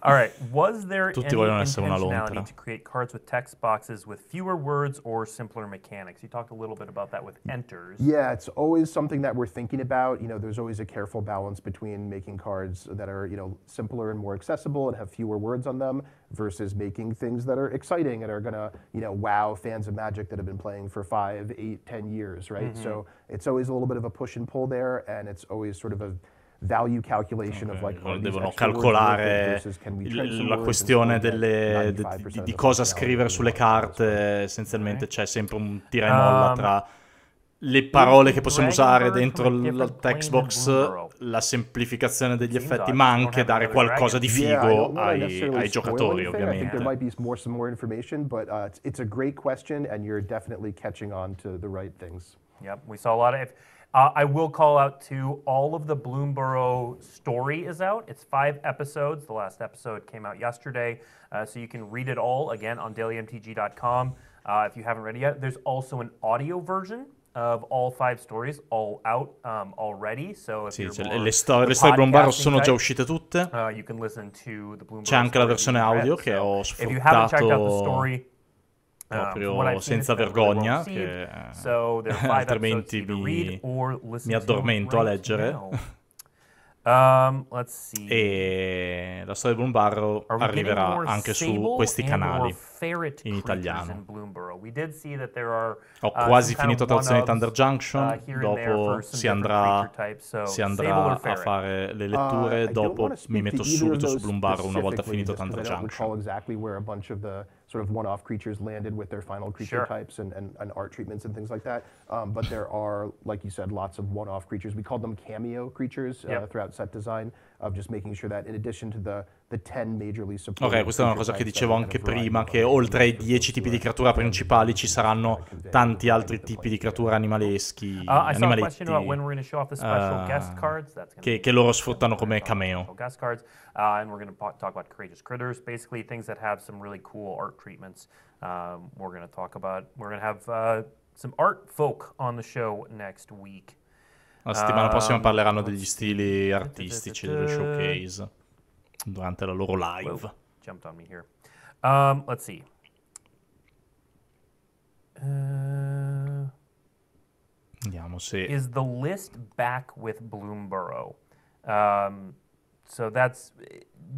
all right. Was there any intentionality to create cards with text boxes with fewer words or simpler mechanics? You talked a little bit about that with enters. Yeah, it's always something that we're thinking about. You know, there's always a careful balance between making cards that are you know simpler and more accessible and have fewer words on them versus making things that are exciting and are gonna you know wow fans of Magic that have been playing for five, eight, ten years, right? Mm-hmm. So it's always a little bit of a push and pull there, and it's always sort of a devono calcolare la questione delle, di, di, cosa scrivere sulle carte, essenzialmente c'è sempre un tira e molla um, tra le parole che possiamo usare dentro il text box, la semplificazione degli effetti, ma anche dare qualcosa di figo ai, ai giocatori, ovviamente. Uh, yep, we saw a lot of Uh, I will call out to all of the Bloomborough story is out. It's five episodes. The last episode came out yesterday, uh, so you can read it all again on dailymtg.com uh, if you haven't read it yet. There's also an audio version of all five stories all out um, already. So sì, you're sto- le storie Bloomberg sono già uscite tutte. Uh, C'è anche la versione audio che ho sfruttato. proprio senza vergogna, che, eh, altrimenti mi, mi addormento a leggere. Um, e la storia di Bloom arriverà anche su questi canali in italiano. Ho uh, quasi finito la traduzione di Thunder Junction, uh, dopo si andrà, si andrà a fare le letture, uh, dopo mi metto subito su Bloom una volta finito Thunder Junction. sort of one-off creatures landed with their final creature sure. types and, and, and, art treatments and things like that. Um, but there are, like you said, lots of one-off creatures. We called them cameo creatures uh, yep. throughout set design. of just making sure that in addition to the Ok, questa è una cosa che dicevo anche prima, che oltre ai 10 tipi di creatura principali ci saranno tanti altri tipi di creatura animaleschi, uh, animaletti, uh, che, che loro sfruttano come cameo. Uh, and we're going to talk about critters, basically things that have some really cool art treatments. Um, we're going to talk about, uh, some art folk on the show next week. La settimana uh, prossima ah, parleranno degli stili artistici delle showcase durante la loro live. Whoa, jumped on me here. Um, let's see. Uh, Vediamo se. Is the list back with Bloomborough? Um, so that's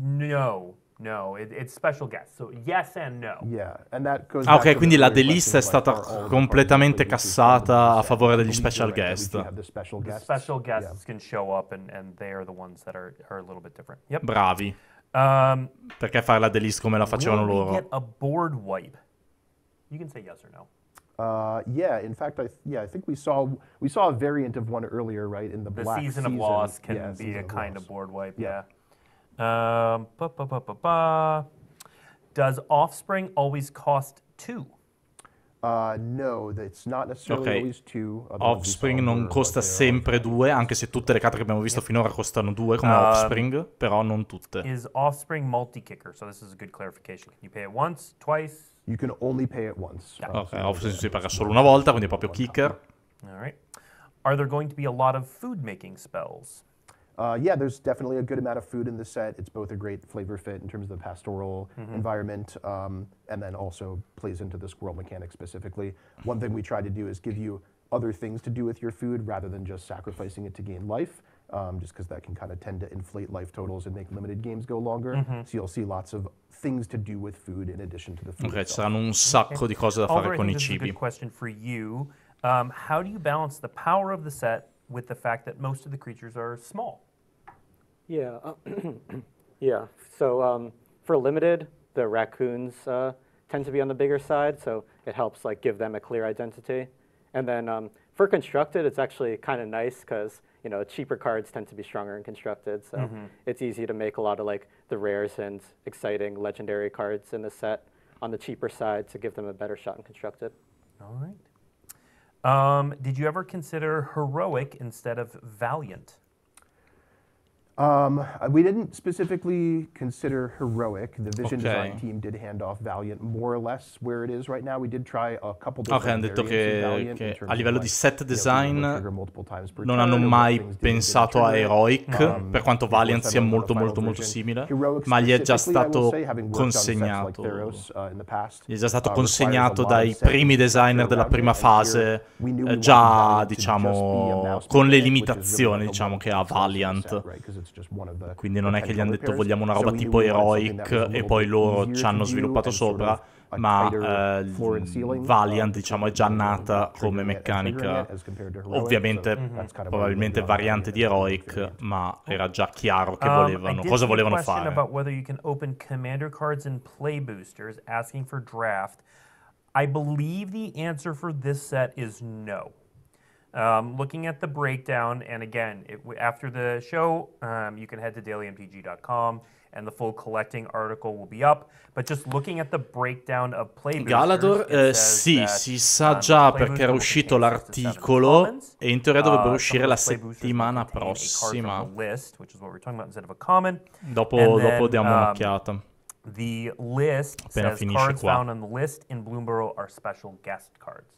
no. No, it, it's special guests. So yes and no. Yeah, and that goes ah, ok, quindi la delista è stata completamente cassata a favore degli special guest. The special guests, special guests yeah. can show up and, and they are the ones that are, are a little bit different. Yep. Bravi. Um, Perché fare la delist come la facevano loro? Get a board wipe. You can say yes or no. Uh, yeah, in fact, I th- yeah, I think we saw we saw a variant of one earlier, right? In the, the black season, season of loss can yeah, be a kind loss. of board wipe. yeah. yeah. Um, ba, ba, ba, Does offspring always cost two? Uh, no, it's not necessarily ok, always two. Offspring non costa sempre due, anche se tutte le carte che abbiamo visto finora costano due come um, Offspring, però non tutte. Is Offspring multi-kicker? So this is a good clarification. Can you pay it once, twice? You can only pay it once. Yeah. Uh, ok, um, Offspring si paga solo una volta, quindi è proprio kicker. All right. Are there going to be a lot of food making spells? Uh, yeah, there's definitely a good amount of food in the set. It's both a great flavor fit in terms of the pastoral mm-hmm. environment, um, and then also plays into the squirrel mechanic specifically. One thing we try to do is give you other things to do with your food rather than just sacrificing it to gain life. Um, just because that can kind of tend to inflate life totals and make limited games go longer. Mm-hmm. So you'll see lots of things to do with food in addition to the food. Okay, ci saranno un sacco okay. di cose da fare Albert, con i this cibi. Is a good question for you. Um, how do you balance the power of the set with the fact that most of the creatures are small? Yeah, uh, yeah. So um, for limited, the raccoons uh, tend to be on the bigger side, so it helps like give them a clear identity. And then um, for constructed, it's actually kind of nice because you know cheaper cards tend to be stronger in constructed, so mm -hmm. it's easy to make a lot of like the rares and exciting legendary cards in the set on the cheaper side to give them a better shot in constructed. All right. Um, did you ever consider heroic instead of valiant? Um, uh, we didn't specifically consider heroic. The Vision okay. Design team did hand off Valiant more or less where it is right now. We did try a couple different okay, hanno detto che, che a livello di set design non hanno mai pensato a Heroic, um, per quanto Valiant sia molto molto molto simile, heroic ma gli è già stato consegnato. Like Theros, uh, past, gli è già stato uh, consegnato dai primi designer della prima fase, eh, già diciamo con le limitazioni diciamo, che ha Valiant. Quindi non è che gli hanno detto vogliamo una roba tipo Heroic e poi loro ci hanno sviluppato sopra, ma eh, Valiant diciamo è già nata come meccanica, ovviamente mm-hmm. probabilmente variante di Heroic, ma era già chiaro che um, volevano, um, cosa volevano fare. About whether you can open commander cards and play boosters asking for draft. I believe the answer for this set is no. Um, looking at the breakdown, and again, it, after the show, um, you can head to dailymtg.com and the full collecting article will be up. But just looking at the breakdown of Play Galador, eh, sì, si um, sa già perché era uscito l'articolo e in teoria dovrebbero uh, uscire la settimana prossima. List, dopo, then, dopo diamo um, un'occhiata. The list Appena says finisce cards qua. found on the list in Bloomborough are special guest cards.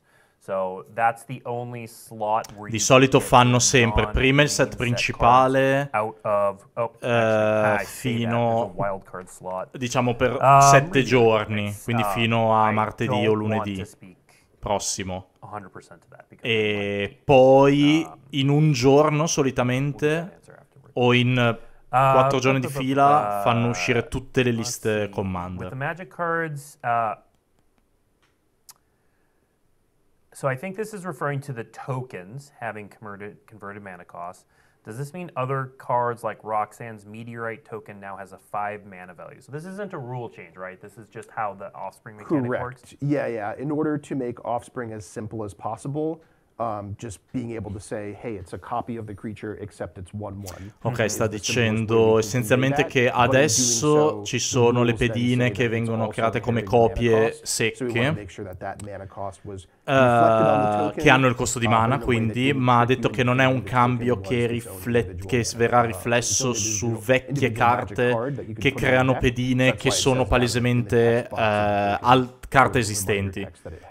Di solito fanno sempre prima il set principale of, oh, eh, actually, uh, fino, that, diciamo, per um, sette giorni, quindi uh, fino a martedì o lunedì prossimo. e poi um, in un giorno solitamente o in uh, quattro giorni di fila uh, fanno uscire tutte le liste commander. So I think this is referring to the tokens having converted, converted mana cost. Does this mean other cards like Roxanne's Meteorite token now has a five mana value? So this isn't a rule change, right? This is just how the offspring mechanic Correct. works. Yeah, yeah. In order to make offspring as simple as possible, Um, say, hey, ok, sta dicendo essenzialmente che adesso ci sono le pedine che vengono create come copie secche uh, che hanno il costo di uh, mana, quindi, ma ha detto che non è un cambio che, riflet- che verrà riflesso su vecchie carte che creano pedine che sono palesemente uh, al carte esistenti,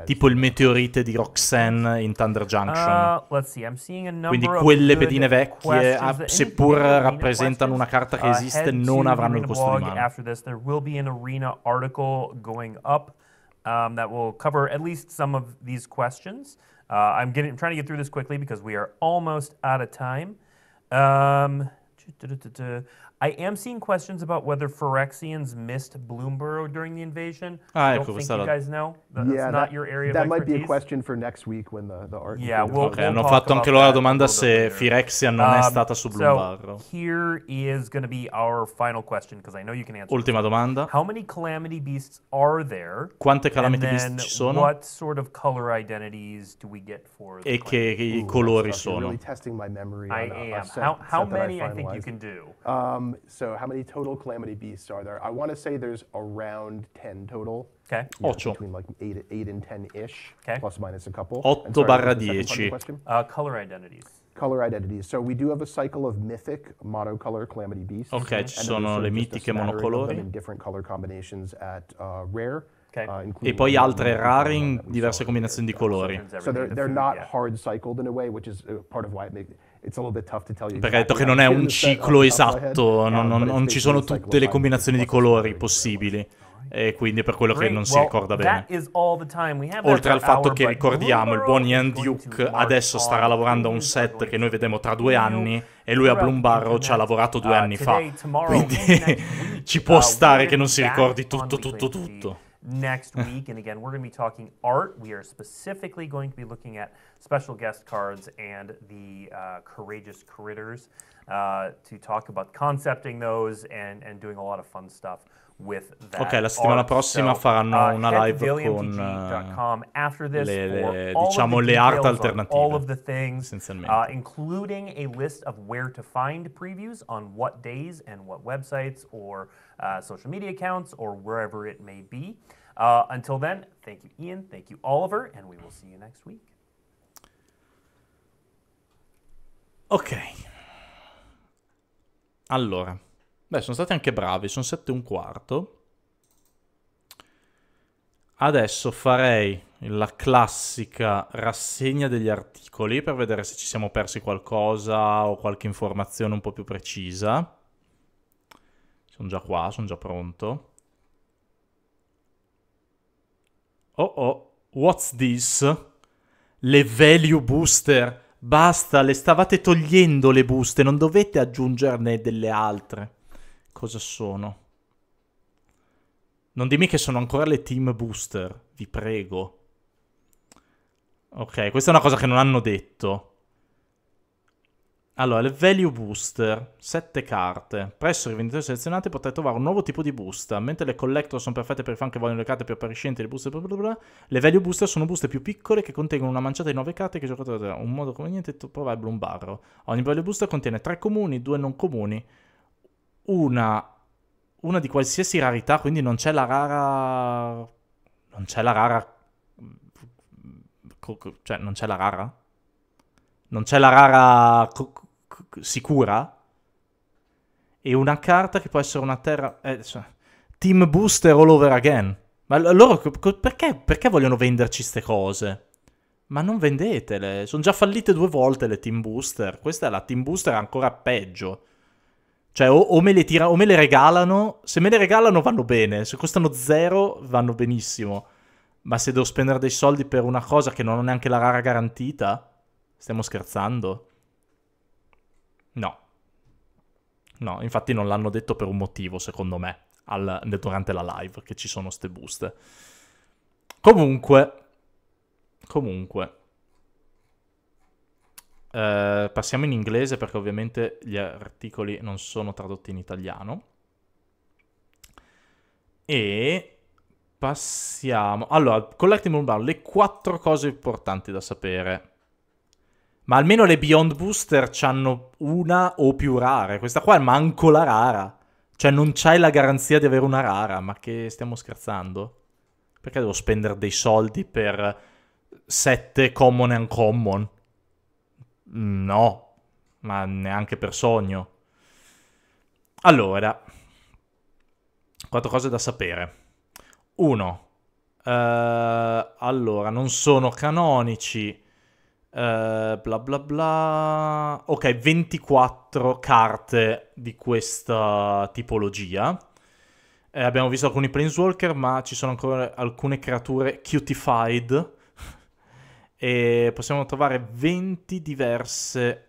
tipo il meteorite di Roxanne in Thunder Junction. Uh, Quindi quelle pedine vecchie, ah, seppur rappresentano una carta che uh, esiste, non avranno il costo di mano. This, up, um, that will cover at least some of these questions. Uh, I'm, getting, I'm trying to get through this quickly because we are almost out of time. Um, I am seeing questions about whether Phyrexians missed Bloomborough during the invasion. Ah, I don't think you guys know. That's yeah, not that, your area that of might be a question for next week when the, the art Yeah, we'll, okay, we'll hanno fatto anche loro la domanda se Phyrexian non um, è stata su Bloomborough. So here is going to be our final question because I know you can answer. Ultima domanda. How many calamity beasts are there? Quante calamity beasts ci sono? What sort of color identities do we get for E che i colori sono? Really testing my memory I on, am. On how, how many I, I think you can do? Um, um, so how many total Calamity Beasts are there? I want to say there's around 10 total. Okay. Yeah, Ocho. Between like 8, eight and 10-ish, okay. plus minus a couple. Otto barra dieci. Uh, color identities. Color identities. So we do have a cycle of mythic, monocolor Calamity Beasts. Okay, ci sono le mitiche monocolori. In different color combinations at uh, rare. Okay. Uh, e poi altre rare in diverse combinazioni di colori. So they're, they're not hard cycled in a way, which is uh, part of why it makes Perché ha detto che non è un ciclo esatto, non, non, non ci sono tutte le combinazioni di colori possibili e quindi per quello che non si ricorda bene. Oltre al fatto che ricordiamo il buon Ian Duke adesso starà lavorando a un set che noi vedremo tra due anni e lui a Bloom Barrow ci ha lavorato due uh, anni fa, quindi ci può uh, stare che non si ricordi tutto tutto tutto. next week. And again, we're going to be talking art. We are specifically going to be looking at special guest cards and the uh, courageous critters uh, to talk about concepting those and, and doing a lot of fun stuff with that. Ok, la settimana prossima so, faranno uh, una live con after this le, le diciamo le art alternative. All of the things, uh, including a list of where to find previews on what days and what websites or Uh, social media accounts, or wherever it may be. Uh, until then, thank you, Ian. Thank you, Oliver, and we will see you next week. Ok. Allora. Beh, sono stati anche bravi, sono 7 e un quarto. Adesso farei la classica rassegna degli articoli per vedere se ci siamo persi qualcosa o qualche informazione un po' più precisa. Sono già qua, sono già pronto. Oh oh, what's this? Le value booster. Basta, le stavate togliendo le buste, non dovete aggiungerne delle altre. Cosa sono? Non dimmi che sono ancora le team booster, vi prego. Ok, questa è una cosa che non hanno detto. Allora, il Value Booster, 7 carte. Presso il rivenditore selezionato potrai trovare un nuovo tipo di booster. Mentre le Collector sono perfette per i fan che vogliono le carte più appariscenti, le buste bla bla bla, le Value Booster sono buste più piccole che contengono una manciata di 9 carte che il giocatore ha un modo conveniente di provare Bloom Barrow. Ogni Value Booster contiene 3 comuni, 2 non comuni, una, una di qualsiasi rarità, quindi non c'è la rara... Non c'è la rara... Cioè, non c'è la rara? Non c'è la rara sicura e una carta che può essere una terra... Eh, cioè, team booster all over again. Ma loro perché, perché vogliono venderci queste cose? Ma non vendetele, sono già fallite due volte le team booster. Questa è la team booster ancora peggio. Cioè, o, o, me tira, o, me le regalano. Se me le regalano vanno bene. Se costano zero vanno benissimo. Ma se devo spendere dei soldi per una cosa che non ho neanche la rara garantita, stiamo scherzando. No. No, infatti non l'hanno detto per un motivo, secondo me, al, durante la live, che ci sono ste buste. Comunque, comunque, eh, passiamo in inglese perché ovviamente gli articoli non sono tradotti in italiano. E passiamo... Allora, collecting Moonbound, le quattro cose importanti da sapere ma almeno le Beyond Booster hanno una o più rare. Questa qua è manco la rara. Cioè non c'hai la garanzia di avere una rara. Ma che stiamo scherzando? Perché devo spendere dei soldi per 7 common e uncommon? No. Ma neanche per sogno. Allora. Quattro cose da sapere. 1. Uh, eh, allora, non sono canonici. Eh, bla bla bla. Ok, 24 carte di questa tipologia. Eh, abbiamo visto alcuni Planeswalker, ma ci sono ancora alcune creature cutified. e possiamo trovare 20 diverse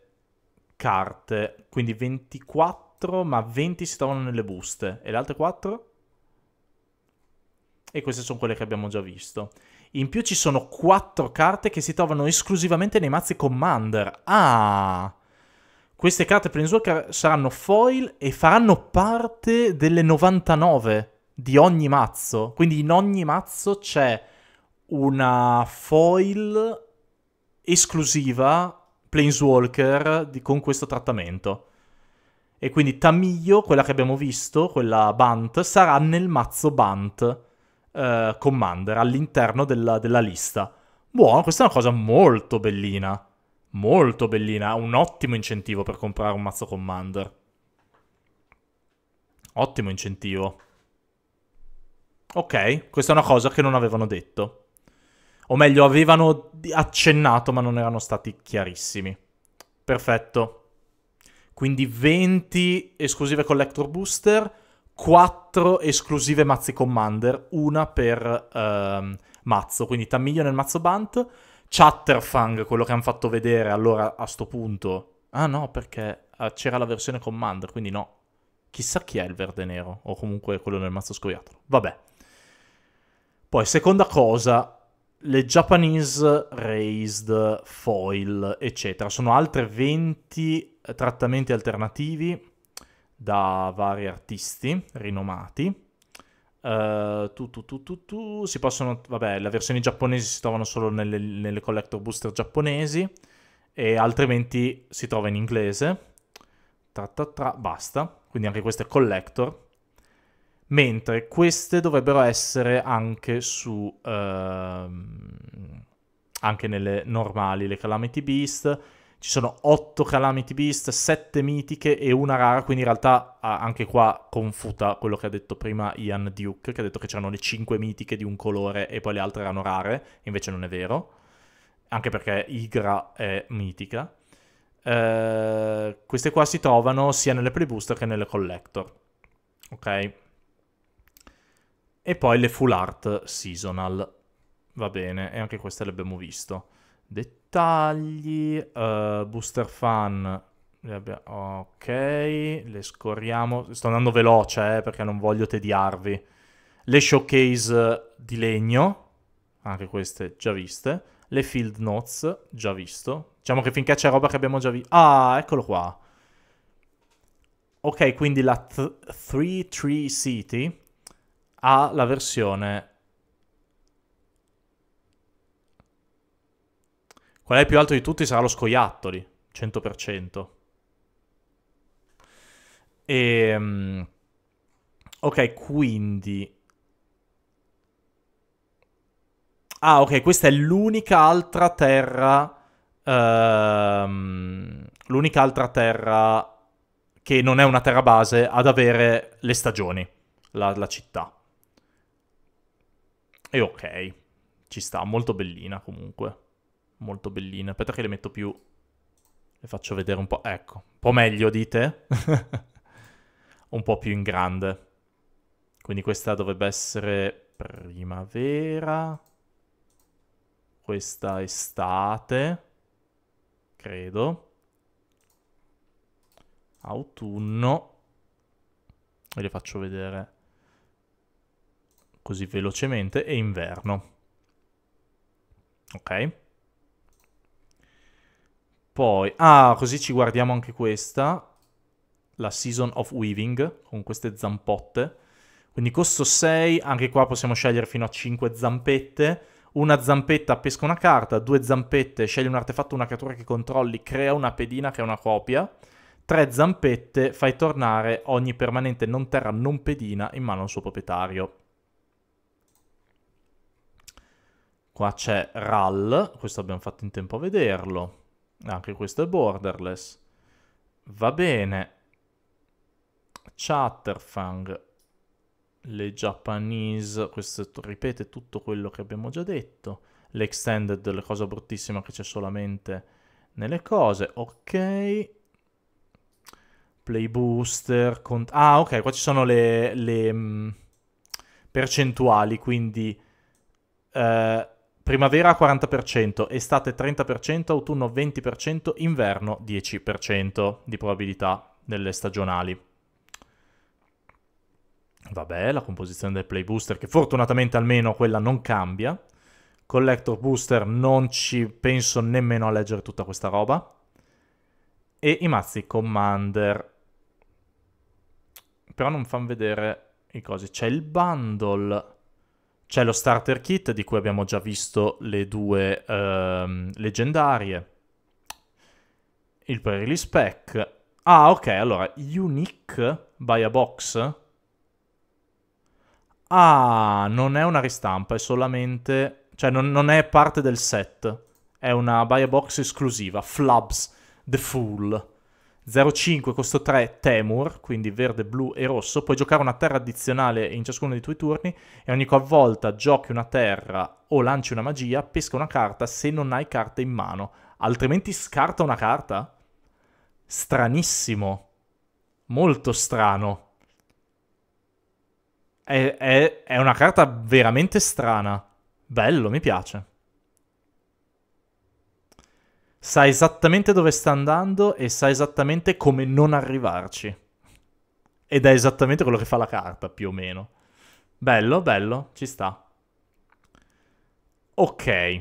carte. Quindi 24, ma 20 si trovano nelle buste. E le altre 4? E queste sono quelle che abbiamo già visto. In più ci sono quattro carte che si trovano esclusivamente nei mazzi Commander. Ah! Queste carte Planeswalker saranno foil e faranno parte delle 99 di ogni mazzo. Quindi in ogni mazzo c'è una foil esclusiva Planeswalker di, con questo trattamento. E quindi Tamiglio, quella che abbiamo visto, quella Bant, sarà nel mazzo Bant. Eh, commander all'interno della, della lista. Buono, questa è una cosa molto bellina. Molto bellina, ha un ottimo incentivo per comprare un mazzo commander. Ottimo incentivo. Ok, questa è una cosa che non avevano detto. O meglio, avevano accennato ma non erano stati chiarissimi. Perfetto. Quindi 20 esclusive collector booster, 4 esclusive mazzi commander, una per ehm, mazzo, quindi Tammiglio nel mazzo Bant, Chatterfang, quello che hanno fatto vedere allora a sto punto. Ah no, perché eh, c'era la versione commander, quindi no. Chissà chi è il verde nero, o comunque quello nel mazzo scoiattolo. Vabbè. Poi, seconda cosa, le Japanese Raised Foil, eccetera. Sono altre 20 eh, trattamenti alternativi da vari artisti rinomati. Uh, tu, tu, tu, si possono, vabbè, le versioni giapponesi si trovano solo nelle, nelle collector booster giapponesi e altrimenti si trova in inglese. Tra, tra, tra, basta. Quindi anche queste collector. Mentre queste dovrebbero essere anche su... Uh, anche nelle normali, le Calamity Beast ci sono 8 Calamity Beast, 7 mitiche e una rara, quindi in realtà anche qua confuta quello che ha detto prima Ian Duke, che ha detto che c'erano le 5 mitiche di un colore e poi le altre erano rare, invece non è vero, anche perché Igra è mitica. Eh, queste qua si trovano sia nelle pre-booster che nelle collector, ok? E poi le full art seasonal, va bene, e anche queste le abbiamo visto. Detto tagli, uh, eh, booster fan, ok, le scorriamo, sto andando veloce eh, perché non voglio tediarvi, le showcase di legno, anche queste già viste, le field notes, già visto, diciamo che finché c'è roba che abbiamo già visto, ah eccolo qua, ok quindi la 3-3 City ha la versione Qual è il più alto di tutti? Sarà lo scoiattoli, 100%. E, ehm, ok, quindi... Ah, ok, questa è l'unica altra terra... Ehm, l'unica altra terra che non è una terra base ad avere le stagioni, la, la città. E ok, ci sta, molto bellina comunque molto bellina. Aspetta che le metto più... Le faccio vedere un po'... Ecco, un po' meglio dite? un po' più in grande. Quindi questa dovrebbe essere primavera. Questa estate. Credo. Autunno. E le faccio vedere così velocemente. E inverno. Ok? Poi, ah, così ci guardiamo anche questa, la Season of Weaving, con queste zampotte. Quindi costo 6, anche qua possiamo scegliere fino a 5 zampette. Una zampetta pesca una carta, due zampette scegli un artefatto, una creatura che controlli, crea una pedina che è una copia. Tre zampette fai tornare ogni permanente non terra non pedina in mano al suo proprietario. Qua c'è RAL, questo abbiamo fatto in tempo a vederlo. Anche questo è borderless. Va bene. Chatterfang. Le Japanese. Questo ripete tutto quello che abbiamo già detto. L'extended, la cosa bruttissima che c'è solamente nelle cose. Ok. Play booster. ah, ok, qua ci sono le, le mh, mm, percentuali, quindi... Eh, primavera 40%, estate 30%, autunno 20%, inverno 10% di probabilità nelle stagionali. Vabbè, la composizione del play booster, che fortunatamente almeno quella non cambia. Collector booster non ci penso nemmeno a leggere tutta questa roba. E i mazzi commander. Però non fanno vedere i cosi. C'è il bundle c'è lo starter kit di cui abbiamo già visto le due ehm, leggendarie. Il pre-release pack. Ah, ok, allora, unique by a box. Ah, non è una ristampa, è solamente... Cioè, non, non è parte del set. È una buy a box esclusiva. Flubs, The Fool. 0-5 costo 3 Temur, quindi verde, blu e rosso, puoi giocare una terra addizionale in ciascuno dei tuoi turni e ogni volta giochi una terra o lanci una magia, pesca una carta se non hai carte in mano, altrimenti scarta una carta? Stranissimo, molto strano. È, è, è una carta veramente strana. Bello, mi piace sa esattamente dove sta andando e sa esattamente come non arrivarci. Ed è esattamente quello che fa la carta, più o meno. Bello, bello, ci sta. Ok.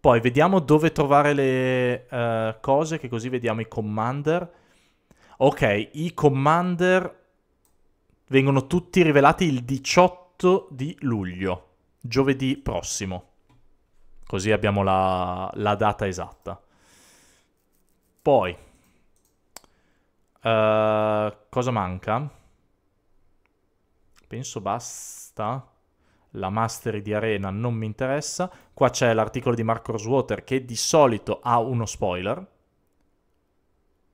Poi vediamo dove trovare le uh, cose, che così vediamo i commander. Ok, i commander vengono tutti rivelati il 18 di luglio, giovedì prossimo così abbiamo la, la data esatta. Poi, uh, cosa manca? Penso basta. La mastery di arena non mi interessa. Qua c'è l'articolo di Mark Rosewater che di solito ha uno spoiler.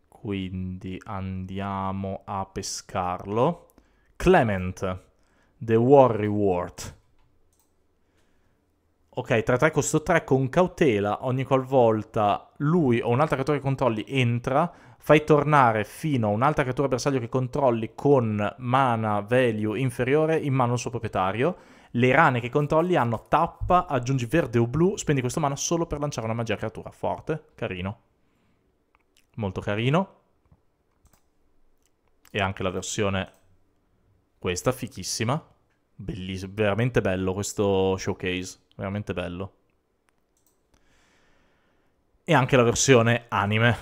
Quindi andiamo a pescarlo. Clement, The War Reward. Ok, 3-3 costo 3 con cautela, ogni qualvolta lui o un'altra creatura che controlli entra, fai tornare fino a un'altra creatura bersaglio che controlli con mana value inferiore in mano al suo proprietario. Le rane che controlli hanno tappa, aggiungi verde o blu, spendi questo mana solo per lanciare una magia creatura. Forte, carino. Molto carino. E anche la versione questa, fichissima. Bellissimo, veramente bello questo showcase veramente bello. E anche la versione anime,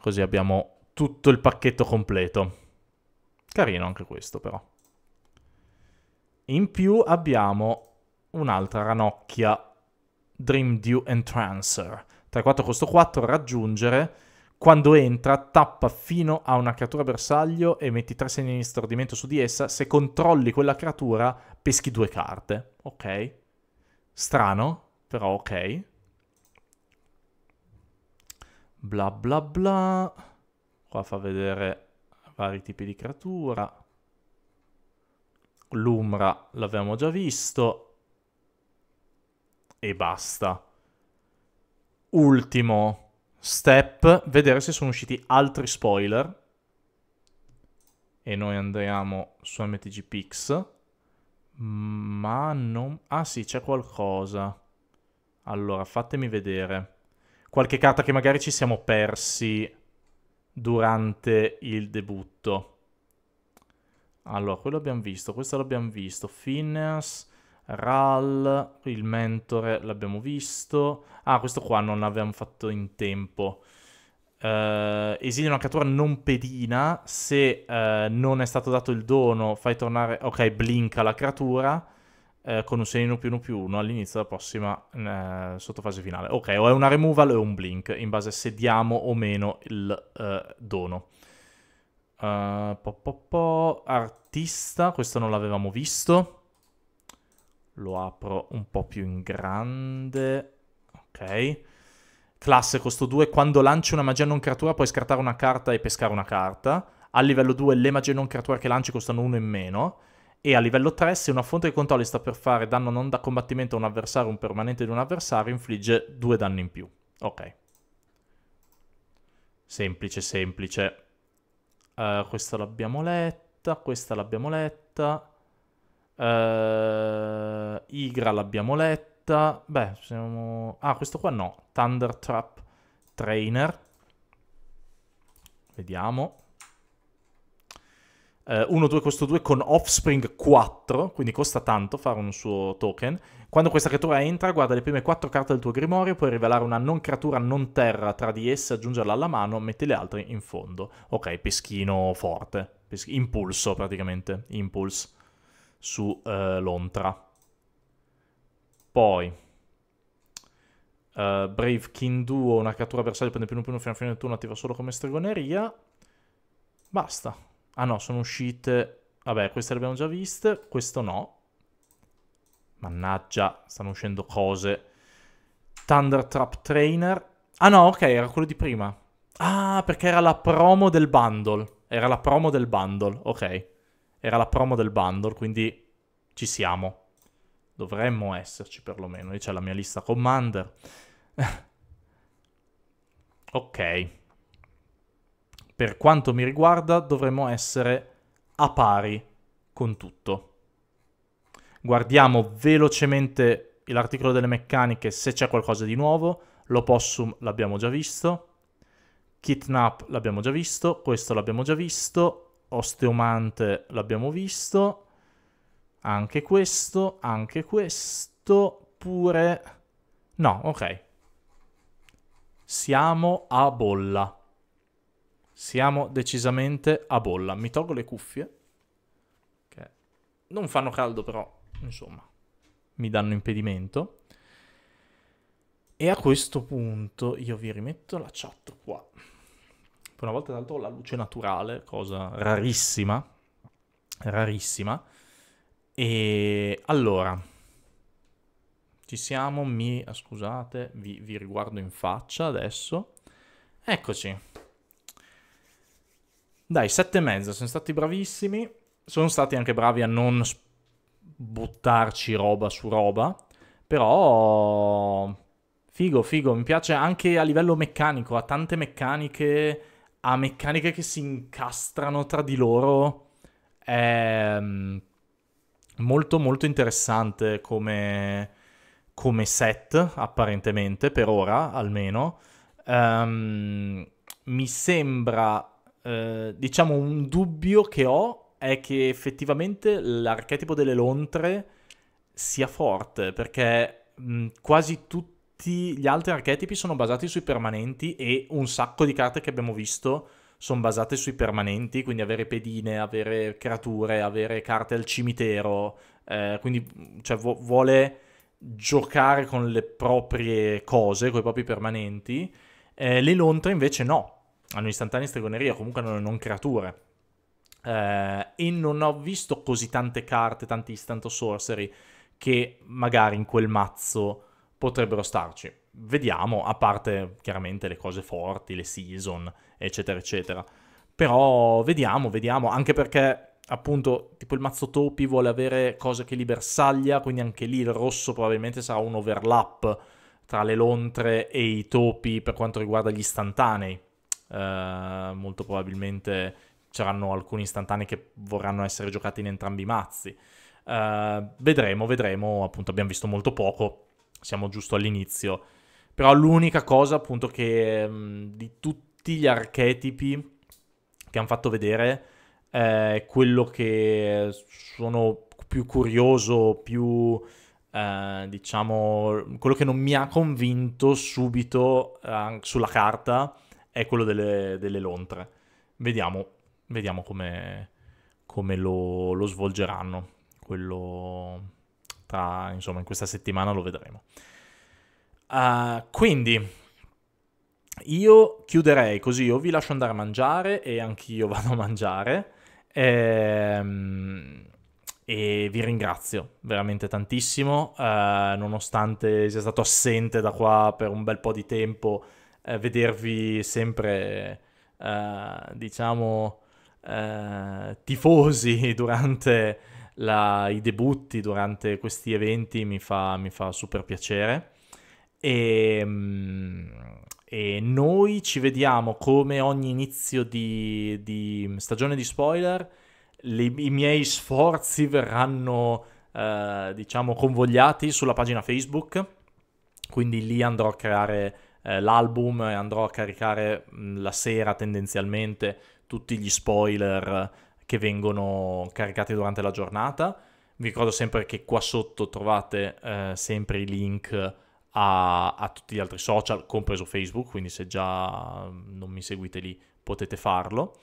così abbiamo tutto il pacchetto completo. Carino anche questo però. In più abbiamo un'altra ranocchia Dream Dew Entrancer. 3-4 costo 4, raggiungere. Quando entra, tappa fino a una creatura bersaglio e metti tre segni di stordimento su di essa. Se controlli quella creatura, peschi due carte. Ok. Strano, però ok. Bla bla bla. Qua fa vedere vari tipi di creatura. L'Umbra l'abbiamo già visto. E basta. Ultimo step, vedere se sono usciti altri spoiler. E noi andiamo su MTG Pix. Ma non... Ah sì, c'è qualcosa. Allora, fatemi vedere. Qualche carta che magari ci siamo persi durante il debutto. Allora, quello abbiamo visto, questo l'abbiamo visto. Phineas, Ral, il mentore l'abbiamo visto. Ah, questo qua non l'abbiamo fatto in tempo. Uh, eh, esili una creatura non pedina. Se uh, non è stato dato il dono, fai tornare. Ok, blinka la creatura. Uh, con un segno più 1 più 1 all'inizio della prossima sottofase finale. Ok, o è una removal o è un blink, in base a se diamo o meno il dono. Po po po. Artista, questo non l'avevamo visto. Lo apro un po' più in grande. Ok classe costo 2, quando lanci una magia non creatura puoi scartare una carta e pescare una carta. A livello 2 le magie non creature che lanci costano 1 in meno. E a livello 3, se una fonte di controlli sta per fare danno non da combattimento a un avversario, un permanente di un avversario, infligge 2 danni in più. Ok. Semplice, semplice. Uh, questa l'abbiamo letta, questa l'abbiamo letta. Uh, eh, Igra l'abbiamo letta aspetta, beh, siamo... Ah, questo qua no, Thunder Trap Trainer. Vediamo. Uh, 1, 2 costo 2 con Offspring 4, quindi costa tanto fare un suo token. Quando questa creatura entra, guarda le prime 4 carte del tuo grimorio, puoi rivelare una non creatura non terra tra di esse, aggiungerla alla mano, metti le altre in fondo. Ok, peschino forte, Pes impulso praticamente, impulse su uh, Lontra. Poi, uh, Brave King Duo, una cattura avversaria prende più un più fino a fine del turno, attiva solo come stregoneria. Basta. Ah no, sono uscite... Vabbè, queste le abbiamo già viste, questo no. Mannaggia, stanno uscendo cose. Thunder Trap Trainer. Ah no, ok, era quello di prima. Ah, perché era la promo del bundle. Era la promo del bundle, ok. Era la promo del bundle, quindi ci siamo. Dovremmo esserci perlomeno. Lì c'è la mia lista commander. ok. Per quanto mi riguarda dovremmo essere a pari con tutto. Guardiamo velocemente l'articolo delle meccaniche se c'è qualcosa di nuovo. L'opossum l'abbiamo già visto. Kidnap l'abbiamo già visto. Questo l'abbiamo già visto. Osteomante l'abbiamo visto. Anche questo, anche questo, pure... No, ok. Siamo a bolla. Siamo decisamente a bolla. Mi tolgo le cuffie. Che non fanno caldo però, insomma, mi danno impedimento. E a questo punto io vi rimetto la chat qua. Per una volta tanto ho la luce naturale, cosa rarissima. Rarissima. E allora, ci siamo, mi ah, scusate, vi, vi riguardo in faccia adesso. Eccoci. Dai, sette e mezzo, sono stati bravissimi. Sono stati anche bravi a non buttarci roba su roba. Però... Figo, figo, mi piace anche a livello meccanico, ha tante meccaniche, ha meccaniche che si incastrano tra di loro. Ehm molto molto interessante come, come set, apparentemente, per ora almeno. Um, mi sembra, eh, diciamo, un dubbio che ho è che effettivamente l'archetipo delle lontre sia forte, perché mh, quasi tutti gli altri archetipi sono basati sui permanenti e un sacco di carte che abbiamo visto sono basate sui permanenti, quindi avere pedine, avere creature, avere carte al cimitero, eh, quindi cioè, vu- vuole giocare con le proprie cose, con i propri permanenti. Eh, le lontre invece no, hanno istantanea stregoneria, comunque hanno non creature. Eh, e non ho visto così tante carte, tanti instant sorcery che magari in quel mazzo potrebbero starci vediamo, a parte chiaramente le cose forti, le season, eccetera, eccetera. Però vediamo, vediamo, anche perché appunto tipo il mazzo topi vuole avere cose che li bersaglia, quindi anche lì il rosso probabilmente sarà un overlap tra le lontre e i topi per quanto riguarda gli istantanei. Eh, molto probabilmente c'erano alcuni istantanei che vorranno essere giocati in entrambi i mazzi. Eh, vedremo, vedremo, appunto abbiamo visto molto poco, siamo giusto all'inizio però l'unica cosa appunto che mm, di tutti gli archetipi che hanno fatto vedere è quello che sono più curioso, più eh, diciamo quello che non mi ha convinto subito eh, sulla carta è quello delle, delle lontre. Vediamo, vediamo come, come lo, lo svolgeranno. Quello tra, insomma, in questa settimana lo vedremo. Uh, quindi io chiuderei così, io vi lascio andare a mangiare e anch'io vado a mangiare. Ehm, e vi ringrazio veramente tantissimo, eh, nonostante sia stato assente da qua per un bel po' di tempo, eh, vedervi sempre, eh, diciamo, eh, tifosi durante la, i debutti, durante questi eventi, mi fa, mi fa super piacere. E, ehm, e, noi ci vediamo come ogni inizio di, di stagione di spoiler. Le, I miei sforzi verranno, eh, diciamo, convogliati sulla pagina Facebook. Quindi lì andrò a creare eh, l'album e andrò a caricare mh, mm, la sera tendenzialmente tutti gli spoiler che vengono caricati durante la giornata. Vi ricordo sempre che qua sotto trovate eh, sempre i link a, a tutti gli altri social, compreso Facebook, quindi se già mm, non mi seguite lì potete farlo.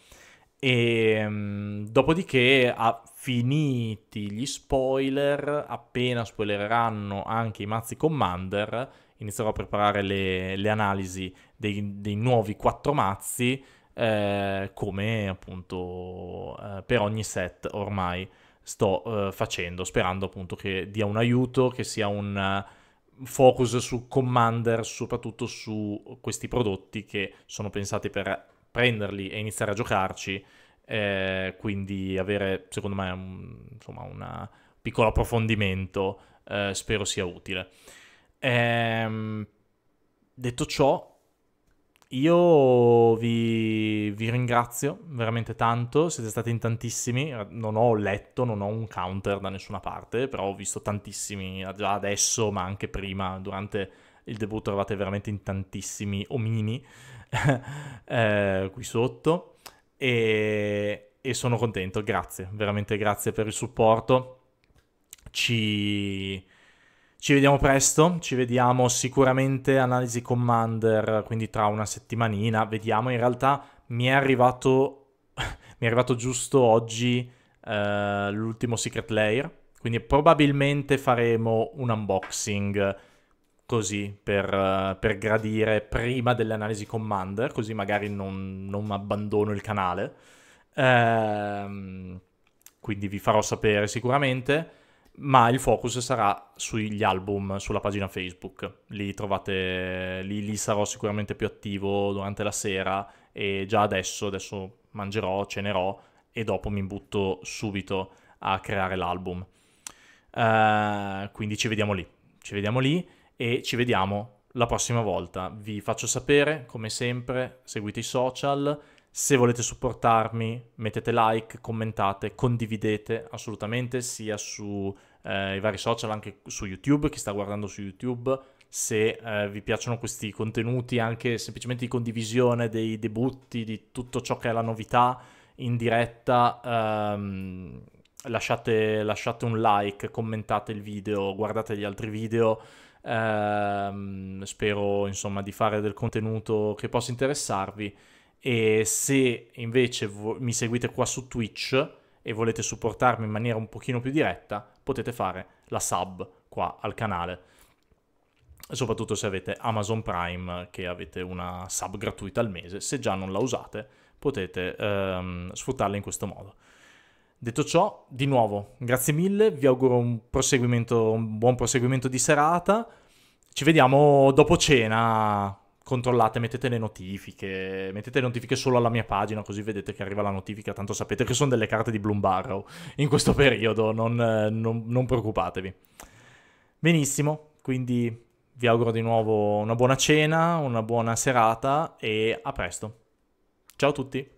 E ehm, dopodiché, a, finiti gli spoiler, appena spoileranno anche i mazzi Commander, inizierò a preparare le, le analisi dei, dei, nuovi quattro mazzi, eh, come appunto eh, per ogni set ormai sto eh, facendo, sperando appunto che dia un aiuto, che sia un focus su Commander, soprattutto su questi prodotti che sono pensati per prenderli e iniziare a giocarci, eh, quindi avere secondo me un insomma, una piccolo approfondimento eh, spero sia utile. Ehm, detto ciò, io vi, vi, ringrazio veramente tanto, siete stati in tantissimi, non ho letto, non ho un counter da nessuna parte, però ho visto tantissimi già adesso, ma anche prima, durante il debutto eravate veramente in tantissimi omini eh, qui sotto e, e sono contento, grazie, veramente grazie per il supporto. Ci ci vediamo presto, ci vediamo sicuramente Analisi Commander, quindi tra una settimanina, vediamo, in realtà mi è arrivato, mi è arrivato giusto oggi eh, l'ultimo Secret Layer, quindi probabilmente faremo un unboxing così per, per gradire prima delle Analisi Commander, così magari non, non abbandono il canale. Eh, quindi vi farò sapere sicuramente ma il focus sarà sugli album, sulla pagina Facebook. Lì, trovate, lì, lì sarò sicuramente più attivo durante la sera e già adesso, adesso mangerò, cenerò e dopo mi butto subito a creare l'album. Uh, quindi ci vediamo lì, ci vediamo lì e ci vediamo la prossima volta. Vi faccio sapere, come sempre, seguite i social se volete supportarmi, mettete like, commentate, condividete assolutamente sia sui eh, vari social, anche su YouTube, chi sta guardando su YouTube. Se eh, vi piacciono questi contenuti, anche semplicemente di condivisione dei debutti, di tutto ciò che è la novità in diretta, ehm, lasciate, lasciate un like, commentate il video, guardate gli altri video. Ehm, spero insomma di fare del contenuto che possa interessarvi e se invece vo- mi seguite qua su Twitch e volete supportarmi in maniera un pochino più diretta, potete fare la sub qua al canale. Soprattutto se avete Amazon Prime, che avete una sub gratuita al mese. Se già non la usate, potete ehm, sfruttarla in questo modo. Detto ciò, di nuovo, grazie mille, vi auguro un, un buon proseguimento di serata. Ci vediamo dopo cena controllate, mettete le notifiche, mettete le notifiche solo alla mia pagina così vedete che arriva la notifica, tanto sapete che sono delle carte di Bloom Barrow in questo periodo, non, non, non preoccupatevi. Benissimo, quindi vi auguro di nuovo una buona cena, una buona serata e a presto. Ciao a tutti!